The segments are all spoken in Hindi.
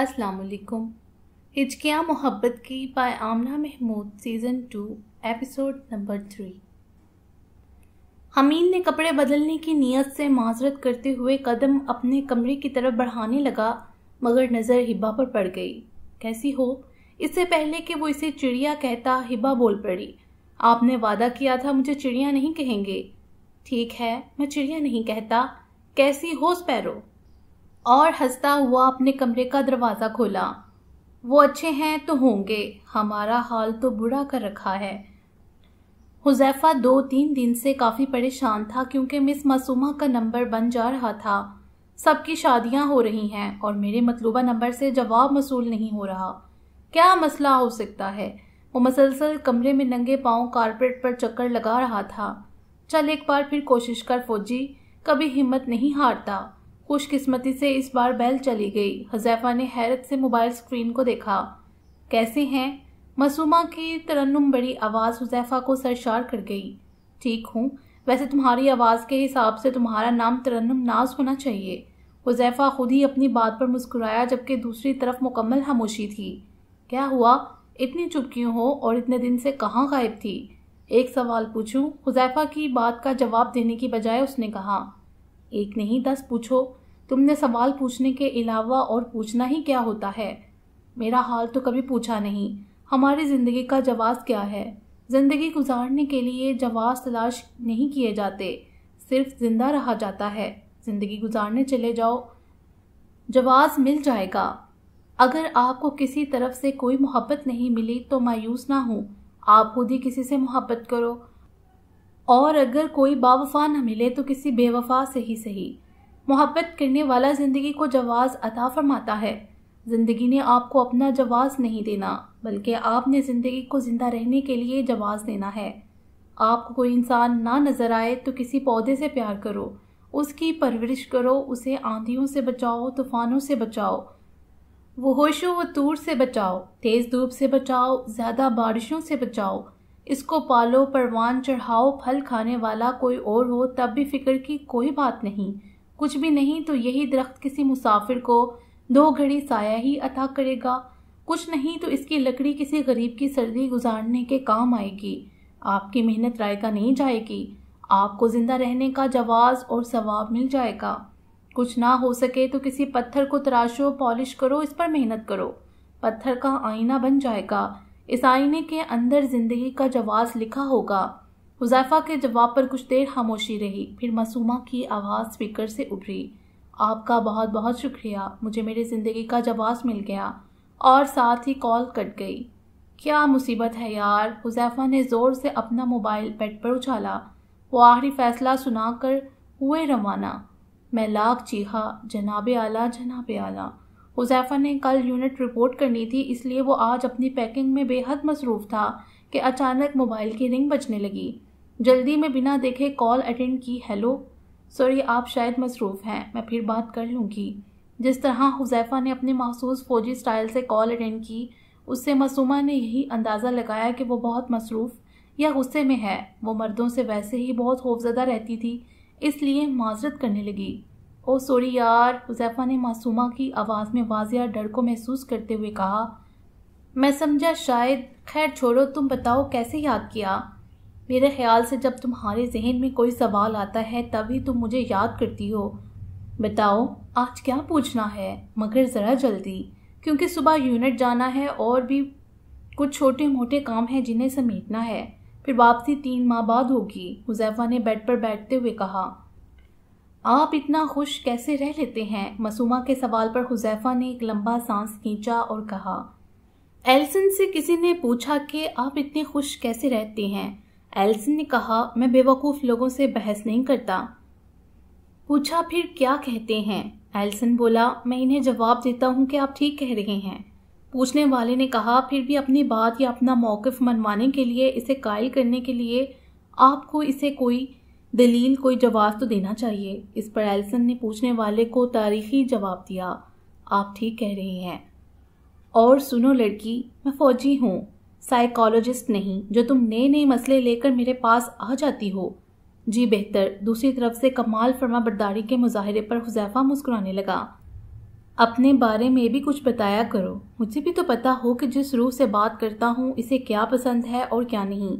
अस्सलाम हिचकिया मोहब्बत की बाय Amna Mahmood season two episode number three Hamid ने कपड़े बदलने की नीयत से माजरत करते हुए कदम अपने कमरे की तरफ बढ़ाने लगा मगर नज़र हिबा पर पड़ गई कैसी हो इससे पहले कि वो इसे चिड़िया कहता हिबा बोल पड़ी आपने वादा किया था मुझे चिड़िया नहीं कहेंगे ठीक है मैं चिड़िया नहीं कहता कैसी हो स्पैरो और हंसता हुआ अपने कमरे का दरवाज़ा खोला वो अच्छे हैं तो होंगे हमारा हाल तो बुरा कर रखा है हुजैफा दो तीन दिन से काफ़ी परेशान था क्योंकि मिस मासूमा का नंबर बन जा रहा था सबकी शादियां हो रही हैं और मेरे मतलूबा नंबर से जवाब मसूल नहीं हो रहा क्या मसला हो सकता है वो मसलसल कमरे में नंगे पाँव कारपेट पर चक्कर लगा रहा था चल एक बार फिर कोशिश कर फौजी कभी हिम्मत नहीं हारता खुशकिस्मती से इस बार बैल चली गई हजैफा ने हैरत से मोबाइल स्क्रीन को देखा कैसे हैं मसूमा की तरन्नुम बड़ी आवाज़ हुजैफा को सरशार कर गई ठीक हूँ वैसे तुम्हारी आवाज़ के हिसाब से तुम्हारा नाम तरन्नुम नाज होना चाहिए हुजैफा खुद ही अपनी बात पर मुस्कुराया जबकि दूसरी तरफ मुकम्मल खामोशी थी क्या हुआ इतनी चुप क्यों हो और इतने दिन से कहाँ गायब थी एक सवाल पूछूं हुजैफा की बात का जवाब देने की बजाय उसने कहा एक नहीं दस पूछो तुमने सवाल पूछने के अलावा और पूछना ही क्या होता है मेरा हाल तो कभी पूछा नहीं हमारी ज़िंदगी का जवाब क्या है ज़िंदगी गुजारने के लिए जवाब तलाश नहीं किए जाते सिर्फ ज़िंदा रहा जाता है ज़िंदगी गुजारने चले जाओ जवाब मिल जाएगा अगर आपको किसी तरफ से कोई मोहब्बत नहीं मिली तो मायूस ना हो आप खुद ही किसी से मोहब्बत करो और अगर कोई बावफा न मिले तो किसी बेवफा से ही सही मोहब्बत करने वाला ज़िंदगी को जवाज़ अता फरमाता है ज़िंदगी ने आपको अपना जवाज़ नहीं देना बल्कि आपने ज़िंदगी को ज़िंदा रहने के लिए जवाज़ देना है आपको कोई इंसान ना नज़र आए तो किसी पौधे से प्यार करो उसकी परवरिश करो उसे आंधियों से बचाओ तूफ़ानों से बचाओ वो होशो व तूर से बचाओ तेज़ धूप से बचाओ ज़्यादा बारिशों से बचाओ इसको पालो परवान चढ़ाओ फल खाने वाला कोई और हो तब भी फिक्र की कोई बात नहीं कुछ भी नहीं तो यही दरख्त किसी मुसाफिर को दो घड़ी साया ही अता करेगा कुछ नहीं तो इसकी लकड़ी किसी गरीब की सर्दी गुजारने के काम आएगी आपकी मेहनत राय का नहीं जाएगी आपको ज़िंदा रहने का जवाब और सवाब मिल जाएगा कुछ ना हो सके तो किसी पत्थर को तराशो पॉलिश करो इस पर मेहनत करो पत्थर का आईना बन जाएगा इस आईने के अंदर जिंदगी का जवाब लिखा होगा हुजैफा के जवाब पर कुछ देर खामोशी रही फिर मासूमा की आवाज़ स्पीकर से उभरी आपका बहुत बहुत शुक्रिया मुझे मेरी ज़िंदगी का जवाब मिल गया और साथ ही कॉल कट गई क्या मुसीबत है यार हुजैफा ने ज़ोर से अपना मोबाइल बेड पर उछाला वो आखिरी फैसला सुनाकर हुए रवाना मैं लाख चीहा जनाब आला जनाब आला हुजैफा ने कल यूनिट रिपोर्ट करनी थी इसलिए वो आज अपनी पैकिंग में बेहद मसरूफ था कि अचानक मोबाइल की रिंग बजने लगी जल्दी में बिना देखे कॉल अटेंड की हेलो सॉरी आप शायद मसरूफ़ हैं मैं फिर बात कर लूँगी जिस तरह हुजैफा ने अपने महसूस फ़ौजी स्टाइल से कॉल अटेंड की उससे मसूमा ने यही अंदाज़ा लगाया कि वो बहुत मसरूफ़ या गुस्से में है वो मर्दों से वैसे ही बहुत खौफजदा रहती थी इसलिए माजरत करने लगी ओ सॉरी यार हुजैफा ने मासूमा की आवाज़ में वाजिया डर को महसूस करते हुए कहा मैं समझा शायद खैर छोड़ो तुम बताओ कैसे याद किया मेरे ख्याल से जब तुम्हारे जहन में कोई सवाल आता है तभी तुम मुझे याद करती हो बताओ आज क्या पूछना है मगर ज़रा जल्दी क्योंकि सुबह यूनिट जाना है और भी कुछ छोटे मोटे काम हैं जिन्हें समेटना है फिर वापसी तीन माह बाद होगी हुजैफा ने बेड पर बैठते हुए कहा आप इतना खुश कैसे रह लेते हैं मसूमा के सवाल पर हुजैफा ने एक लंबा सांस खींचा और कहा एल्सन से किसी ने पूछा कि आप इतने खुश कैसे रहते हैं एल्सन ने कहा मैं बेवकूफ़ लोगों से बहस नहीं करता पूछा फिर क्या कहते हैं एल्सन बोला मैं इन्हें जवाब देता हूँ कि आप ठीक कह रहे हैं पूछने वाले ने कहा फिर भी अपनी बात या अपना मौकफ मनवाने के लिए इसे कायल करने के लिए आपको इसे कोई दलील कोई जवाब तो देना चाहिए इस पर एल्सन ने पूछने वाले को तारीखी जवाब दिया आप ठीक कह रही हैं और सुनो लड़की मैं फ़ौजी हूँ साइकोलॉजिस्ट नहीं जो तुम नए नए मसले लेकर मेरे पास आ जाती हो जी बेहतर दूसरी तरफ से कमाल फर्मा बर्दारी के मुजाहरे पर हुजैफा मुस्कुराने लगा अपने बारे में भी कुछ बताया करो मुझे भी तो पता हो कि जिस रूह से बात करता हूँ इसे क्या पसंद है और क्या नहीं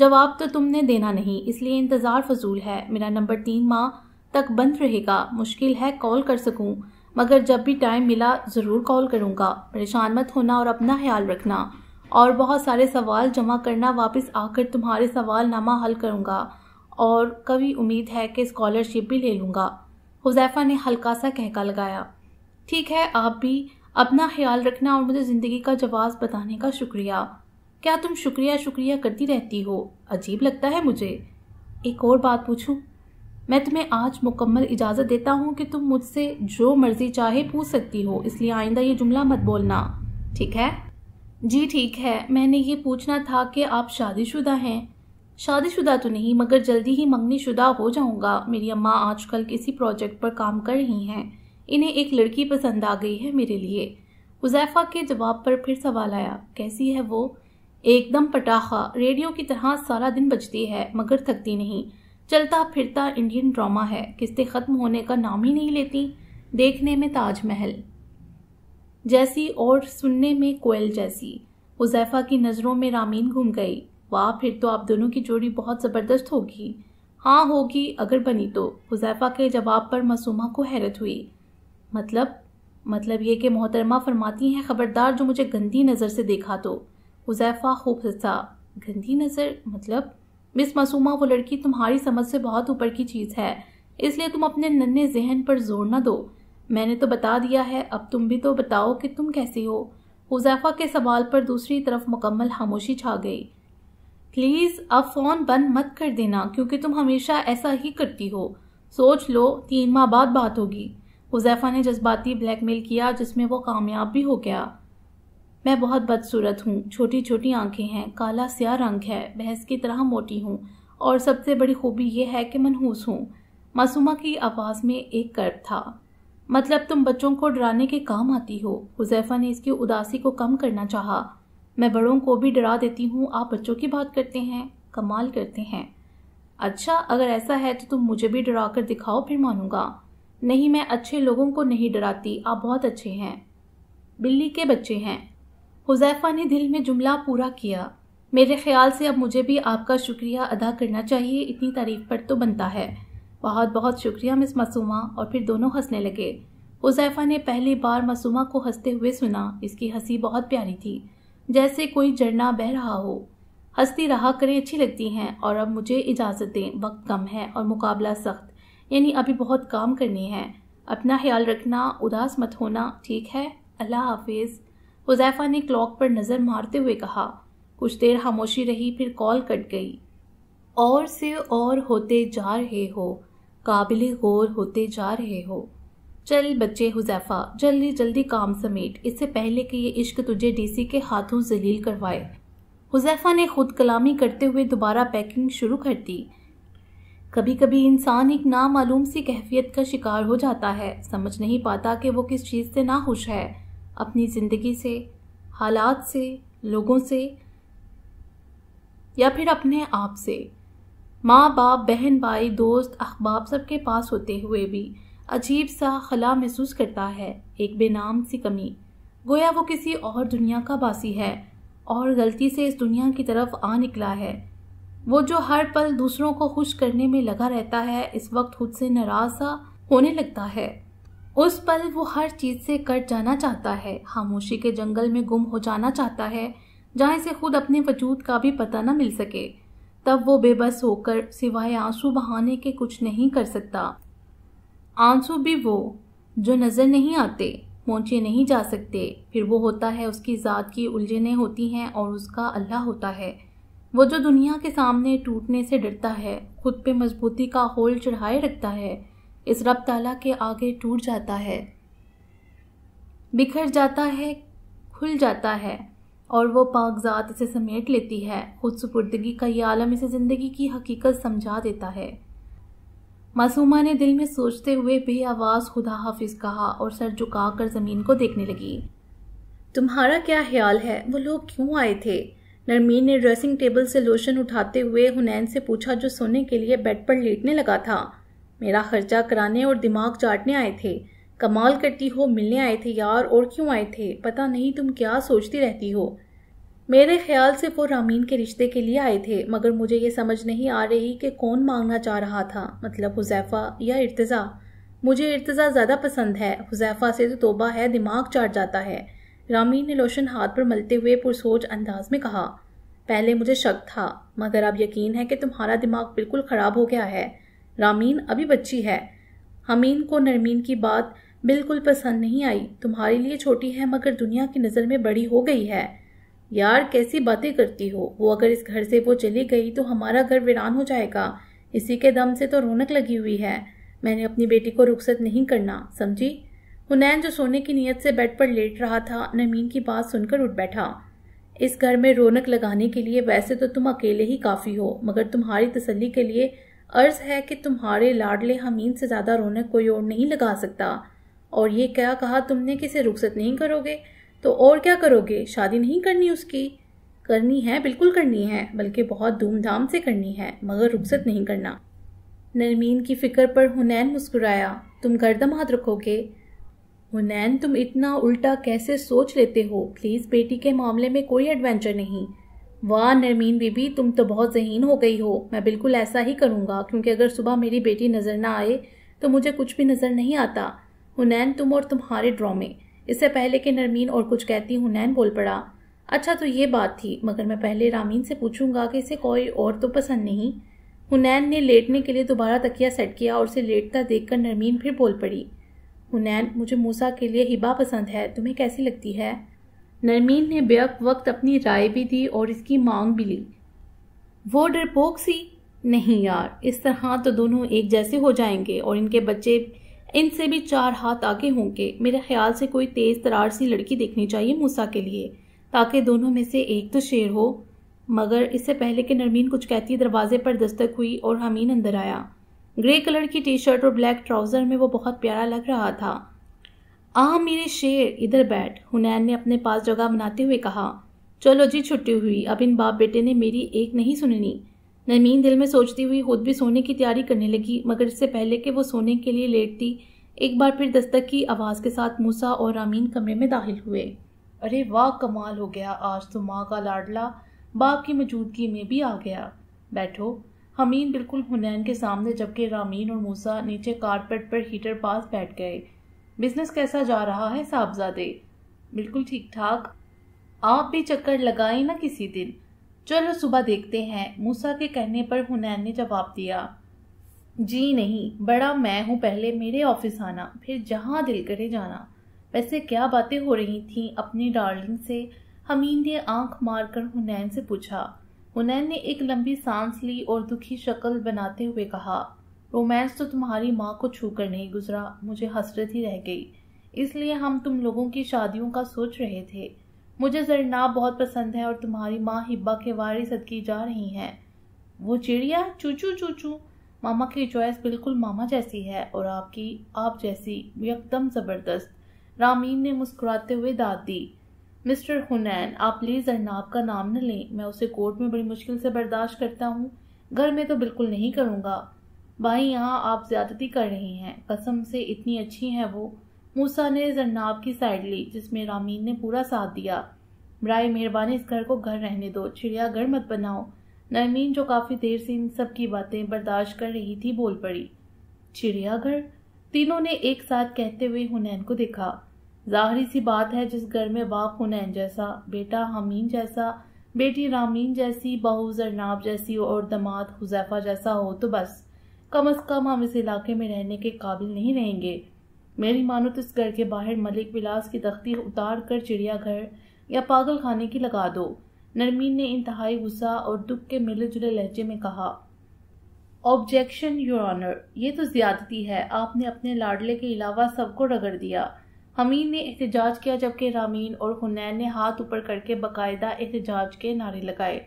जवाब तो तुमने देना नहीं इसलिए इंतज़ार फजूल है मेरा नंबर तीन माह तक बंद रहेगा मुश्किल है कॉल कर सकूं मगर जब भी टाइम मिला ज़रूर कॉल करूंगा परेशान मत होना और अपना ख्याल रखना और बहुत सारे सवाल जमा करना वापस आकर तुम्हारे सवाल नामा हल करूंगा और कभी उम्मीद है कि स्कॉलरशिप भी ले लूँगा हुजैफा ने हल्का सा कहका लगाया ठीक है आप भी अपना ख्याल रखना और मुझे ज़िंदगी का जवाब बताने का शुक्रिया क्या तुम शुक्रिया शुक्रिया करती रहती हो अजीब लगता है मुझे एक और बात पूछूं मैं तुम्हें आज मुकम्मल इजाज़त देता हूँ कि तुम मुझसे जो मर्ज़ी चाहे पूछ सकती हो इसलिए आइंदा ये जुमला मत बोलना ठीक है जी ठीक है मैंने ये पूछना था कि आप शादीशुदा हैं शादीशुदा तो नहीं मगर जल्दी ही मंगनी शुदा हो जाऊंगा मेरी अम्मा आजकल किसी प्रोजेक्ट पर काम कर रही हैं इन्हें एक लड़की पसंद आ गई है मेरे लिए उजैफा के जवाब पर फिर सवाल आया कैसी है वो एकदम पटाखा रेडियो की तरह सारा दिन बजती है मगर थकती नहीं चलता फिरता इंडियन ड्रामा है किस्ते ख़त्म होने का नाम ही नहीं लेती देखने में ताजमहल जैसी और सुनने में कोयल जैसी उजैफा की नज़रों में रामीन घूम गई वाह फिर तो आप दोनों की जोड़ी बहुत ज़बरदस्त होगी हाँ होगी अगर बनी तो हुजैफा के जवाब पर मासूमा को हैरत हुई मतलब मतलब ये कि मोहतरमा फरमाती हैं ख़बरदार जो मुझे गंदी नज़र से देखा तो हुजैफा खूब गंदी नज़र मतलब मिस मासूमा वो लड़की तुम्हारी समझ से बहुत ऊपर की चीज़ है इसलिए तुम अपने नन्हे जहन पर जोर ना दो मैंने तो बता दिया है अब तुम भी तो बताओ कि तुम कैसी हो हुजैफा के सवाल पर दूसरी तरफ मुकम्मल खामोशी छा गई प्लीज़ अब फ़ोन बंद मत कर देना क्योंकि तुम हमेशा ऐसा ही करती हो सोच लो तीन माह बाद बात होगी हुजैफा ने जज्बाती ब्लैकमेल किया जिसमें वो कामयाब भी हो गया मैं बहुत बदसूरत हूँ छोटी छोटी आंखें हैं काला स्या रंग है भैंस की तरह मोटी हूँ और सबसे बड़ी खूबी यह है कि मनहूस हूँ मासूमा की आवाज़ में एक कर्ब था मतलब तुम बच्चों को डराने के काम आती हो हुजैफा ने इसकी उदासी को कम करना चाहा मैं बड़ों को भी डरा देती हूँ आप बच्चों की बात करते हैं कमाल करते हैं अच्छा अगर ऐसा है तो तुम मुझे भी डरा कर दिखाओ फिर मानूंगा नहीं मैं अच्छे लोगों को नहीं डराती आप बहुत अच्छे हैं बिल्ली के बच्चे हैं हुजैफा ने दिल में जुमला पूरा किया मेरे ख्याल से अब मुझे भी आपका शुक्रिया अदा करना चाहिए इतनी तारीफ पर तो बनता है बहुत बहुत शुक्रिया मिस मासूमा और फिर दोनों हंसने लगे हुजैफा ने पहली बार मासूमा को हंसते हुए सुना इसकी हंसी बहुत प्यारी थी जैसे कोई झरना बह रहा हो हंसती रहा करें अच्छी लगती हैं और अब मुझे इजाज़त दें वक्त कम है और मुकाबला सख्त यानी अभी बहुत काम करनी है अपना ख्याल रखना उदास मत होना ठीक है अल्लाह हाफिज़ हुजैफा ने क्लॉक पर नज़र मारते हुए कहा कुछ देर खामोशी रही फिर कॉल कट गई और से और होते जा रहे हो काबिल गौर होते जा रहे हो चल बच्चे हुजैफा जल्दी जल्दी काम समेट इससे पहले कि ये इश्क तुझे डीसी के हाथों जलील करवाए हुजैफा ने खुद कलामी करते हुए दोबारा पैकिंग शुरू कर दी कभी कभी इंसान एक नामालूम सी कैफियत का शिकार हो जाता है समझ नहीं पाता कि वो किस चीज़ से ना खुश है अपनी ज़िंदगी से हालात से लोगों से या फिर अपने आप से माँ बाप बहन भाई दोस्त सब सबके पास होते हुए भी अजीब सा खला महसूस करता है एक बेनाम सी कमी गोया वो किसी और दुनिया का बासी है और गलती से इस दुनिया की तरफ आ निकला है वो जो हर पल दूसरों को खुश करने में लगा रहता है इस वक्त खुद से नाराज़ सा होने लगता है उस पल वो हर चीज़ से कट जाना चाहता है खामोशी के जंगल में गुम हो जाना चाहता है जहाँ इसे खुद अपने वजूद का भी पता न मिल सके तब वो बेबस होकर सिवाय आंसू बहाने के कुछ नहीं कर सकता आंसू भी वो जो नज़र नहीं आते पहुँचे नहीं जा सकते फिर वो होता है उसकी ज़ात की उलझने होती हैं और उसका अल्लाह होता है वो जो दुनिया के सामने टूटने से डरता है खुद पे मजबूती का होल चढ़ाए रखता है इस रब ताला के आगे टूट जाता है बिखर जाता है खुल जाता है और वो पाक ज़ात इसे समेट लेती है खुद सुपुर्दगी का ये आलम इसे ज़िंदगी की हकीकत समझा देता है मासूमा ने दिल में सोचते हुए बे आवाज़ खुदा हाफिज कहा और सर झुका कर ज़मीन को देखने लगी तुम्हारा क्या ख्याल है वो लोग क्यों आए थे नरमीन ने ड्रेसिंग टेबल से लोशन उठाते हुए हुनैन से पूछा जो सोने के लिए बेड पर लेटने लगा था मेरा खर्चा कराने और दिमाग चाटने आए थे कमाल करती हो मिलने आए थे यार और क्यों आए थे पता नहीं तुम क्या सोचती रहती हो मेरे ख्याल से वो रामीन के रिश्ते के लिए आए थे मगर मुझे ये समझ नहीं आ रही कि कौन मांगना चाह रहा था मतलब हुजैफ़ा या इर्तज़ा मुझे इर्तज़ा ज़्यादा पसंद है हुजैफ़ा से तो तोबा है दिमाग चाट जाता है रामीन ने लोशन हाथ पर मलते हुए पुरसोच अंदाज में कहा पहले मुझे शक था मगर अब यकीन है कि तुम्हारा दिमाग बिल्कुल ख़राब हो गया है रामीन अभी बच्ची है हमीन को नरमीन की बात बिल्कुल पसंद नहीं आई तुम्हारे लिए छोटी है मगर दुनिया की नज़र में बड़ी हो गई है यार कैसी बातें करती हो वो अगर इस घर से वो चली गई तो हमारा घर वीरान हो जाएगा इसी के दम से तो रौनक लगी हुई है मैंने अपनी बेटी को रुखसत नहीं करना समझी हुनैन जो सोने की नीयत से बेड पर लेट रहा था नरमीन की बात सुनकर उठ बैठा इस घर में रौनक लगाने के लिए वैसे तो तुम अकेले ही काफ़ी हो मगर तुम्हारी तसली के लिए अर्ज है कि तुम्हारे लाडले हमीन से ज़्यादा रौनक कोई और नहीं लगा सकता और ये क्या कहा तुमने किसे रुखसत नहीं करोगे तो और क्या करोगे शादी नहीं करनी उसकी करनी है बिल्कुल करनी है बल्कि बहुत धूमधाम से करनी है मगर रुखसत नहीं करना नरमीन की फ़िक्र पर हुनैन मुस्कुराया तुम गर्दम हाथ रखोगे हुनैन तुम इतना उल्टा कैसे सोच लेते हो प्लीज़ बेटी के मामले में कोई एडवेंचर नहीं वाह नरमीन बीबी तुम तो बहुत जहीन हो गई हो मैं बिल्कुल ऐसा ही करूँगा क्योंकि अगर सुबह मेरी बेटी नज़र ना आए तो मुझे कुछ भी नज़र नहीं आता हुनैन तुम और तुम्हारे ड्रामे इससे पहले कि नरमीन और कुछ कहती हुनैन बोल पड़ा अच्छा तो ये बात थी मगर मैं पहले रामीन से पूछूंगा कि इसे कोई और तो पसंद नहीं हुनैन ने लेटने के लिए दोबारा तकिया सेट किया और उसे लेटता कर नरमीन फिर बोल पड़ी हुनैन मुझे मूसा के लिए हिबा पसंद है तुम्हें कैसी लगती है नरमीन ने बेअक वक्त अपनी राय भी दी और इसकी मांग भी ली वो डरपोक सी नहीं यार इस तरह तो दोनों एक जैसे हो जाएंगे और इनके बच्चे इनसे भी चार हाथ आगे होंगे मेरे ख्याल से कोई तेज़ तरार सी लड़की देखनी चाहिए मूसा के लिए ताकि दोनों में से एक तो शेर हो मगर इससे पहले कि नरमीन कुछ कहती दरवाजे पर दस्तक हुई और हमीन अंदर आया ग्रे कलर की टी शर्ट और ब्लैक ट्राउज़र में वो बहुत प्यारा लग रहा था आ मेरे शेर इधर बैठ हुनैन ने अपने पास जगह बनाते हुए कहा चलो जी छुट्टी हुई अब इन बाप बेटे ने मेरी एक नहीं सुननी नमीन दिल में सोचती हुई खुद भी सोने की तैयारी करने लगी मगर इससे पहले कि वो सोने के लिए लेटती एक बार फिर दस्तक की आवाज़ के साथ मूसा और रामीन कमरे में दाखिल हुए अरे वाह कमाल हो गया आज तो माँ का लाडला बाप की मौजूदगी में भी आ गया बैठो हमीन बिल्कुल हुनैन के सामने जबकि रामीन और मूसा नीचे कारपेट पर हीटर पास बैठ गए बिजनेस कैसा जा रहा है साहबजादे बिल्कुल ठीक ठाक आप भी चक्कर लगाए ना किसी दिन चलो सुबह देखते हैं मूसा के कहने पर हुनैन ने जवाब दिया जी नहीं बड़ा मैं हूँ पहले मेरे ऑफिस आना फिर जहाँ दिल करे जाना वैसे क्या बातें हो रही थीं अपनी डार्लिंग से हमीद ने आंख मारकर हुनैन से पूछा हुनैन ने एक लंबी सांस ली और दुखी शक्ल बनाते हुए कहा रोमांस तो तुम्हारी माँ को छू कर नहीं गुजरा मुझे हसरत ही रह गई इसलिए हम तुम लोगों की शादियों का सोच रहे थे मुझे जरनाब बहुत पसंद है और तुम्हारी माँ हिब्बा के वारि सदकी जा रही हैं वो चिड़िया चूचू चूचू मामा की चॉइस बिल्कुल मामा जैसी है और आपकी आप जैसी एकदम ज़बरदस्त रामीन ने मुस्कुराते हुए दाद दी मिस्टर हुनैन आप प्लीज़ अरनाब का नाम न लें मैं उसे कोर्ट में बड़ी मुश्किल से बर्दाश्त करता हूँ घर में तो बिल्कुल नहीं करूँगा भाई यहाँ आप ज्यादती कर रहे हैं कसम से इतनी अच्छी हैं वो मूसा ने जरनाब की साइड ली जिसमें रामीन ने पूरा साथ दिया ब्राई मेहरबानी इस घर को घर रहने दो चिड़ियाघर मत बनाओ नरमीन जो काफ़ी देर से इन सब की बातें बर्दाश्त कर रही थी बोल पड़ी चिड़ियाघर तीनों ने एक साथ कहते हुए हुनैन को देखा जाहरी सी बात है जिस घर में बाप हुनैन जैसा बेटा हमीन जैसा बेटी रामीन जैसी बहू जरनाब जैसी और दमाद हुजैफा जैसा हो तो बस कम अज कम हम इस इलाके में रहने के काबिल नहीं रहेंगे मेरी मानो तो इस घर के बाहर मलिक विलास की तख्ती उतार कर चिड़ियाघर या पागल खाने की लगा दो नरमीन ने इंतहाई गुस्सा और दुख के मिले जुले लहजे में कहा ऑब्जेक्शन योर ऑनर ये तो ज्यादती है आपने अपने लाडले के अलावा सबको रगड़ दिया हमीन ने एहतजाज किया जबकि रामीन और हुनैन ने हाथ ऊपर करके बाकायदा एहतजाज के नारे लगाए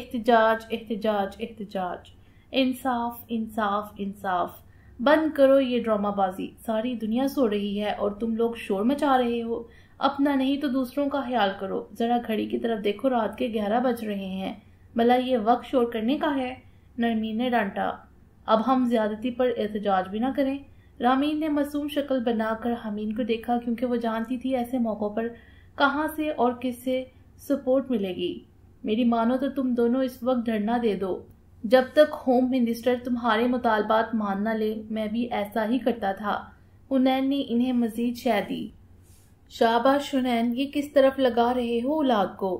एहतजाज एहतजाज एहतजाज इंसाफ इंसाफ इंसाफ बंद करो ये ड्रामाबाजी सारी दुनिया सो रही है और तुम लोग शोर मचा रहे हो अपना नहीं तो दूसरों का ख्याल करो ज़रा घड़ी की तरफ देखो रात के ग्यारह बज रहे हैं भला ये वक्त शोर करने का है नरमीन ने डांटा अब हम ज्यादती पर एहतजाज भी ना करें रामीन ने मासूम शक्ल बनाकर हमीन को देखा क्योंकि वो जानती थी ऐसे मौक़ों पर कहाँ से और किससे सपोर्ट मिलेगी मेरी मानो तो तुम दोनों इस वक्त धरना दे दो जब तक होम मिनिस्टर तुम्हारे मुतालबात मान ना ले मैं भी ऐसा ही करता था हुनैन ने इन्हें मजीद शह दी शाबाश हुनैन ये किस तरफ लगा रहे हो औलाद को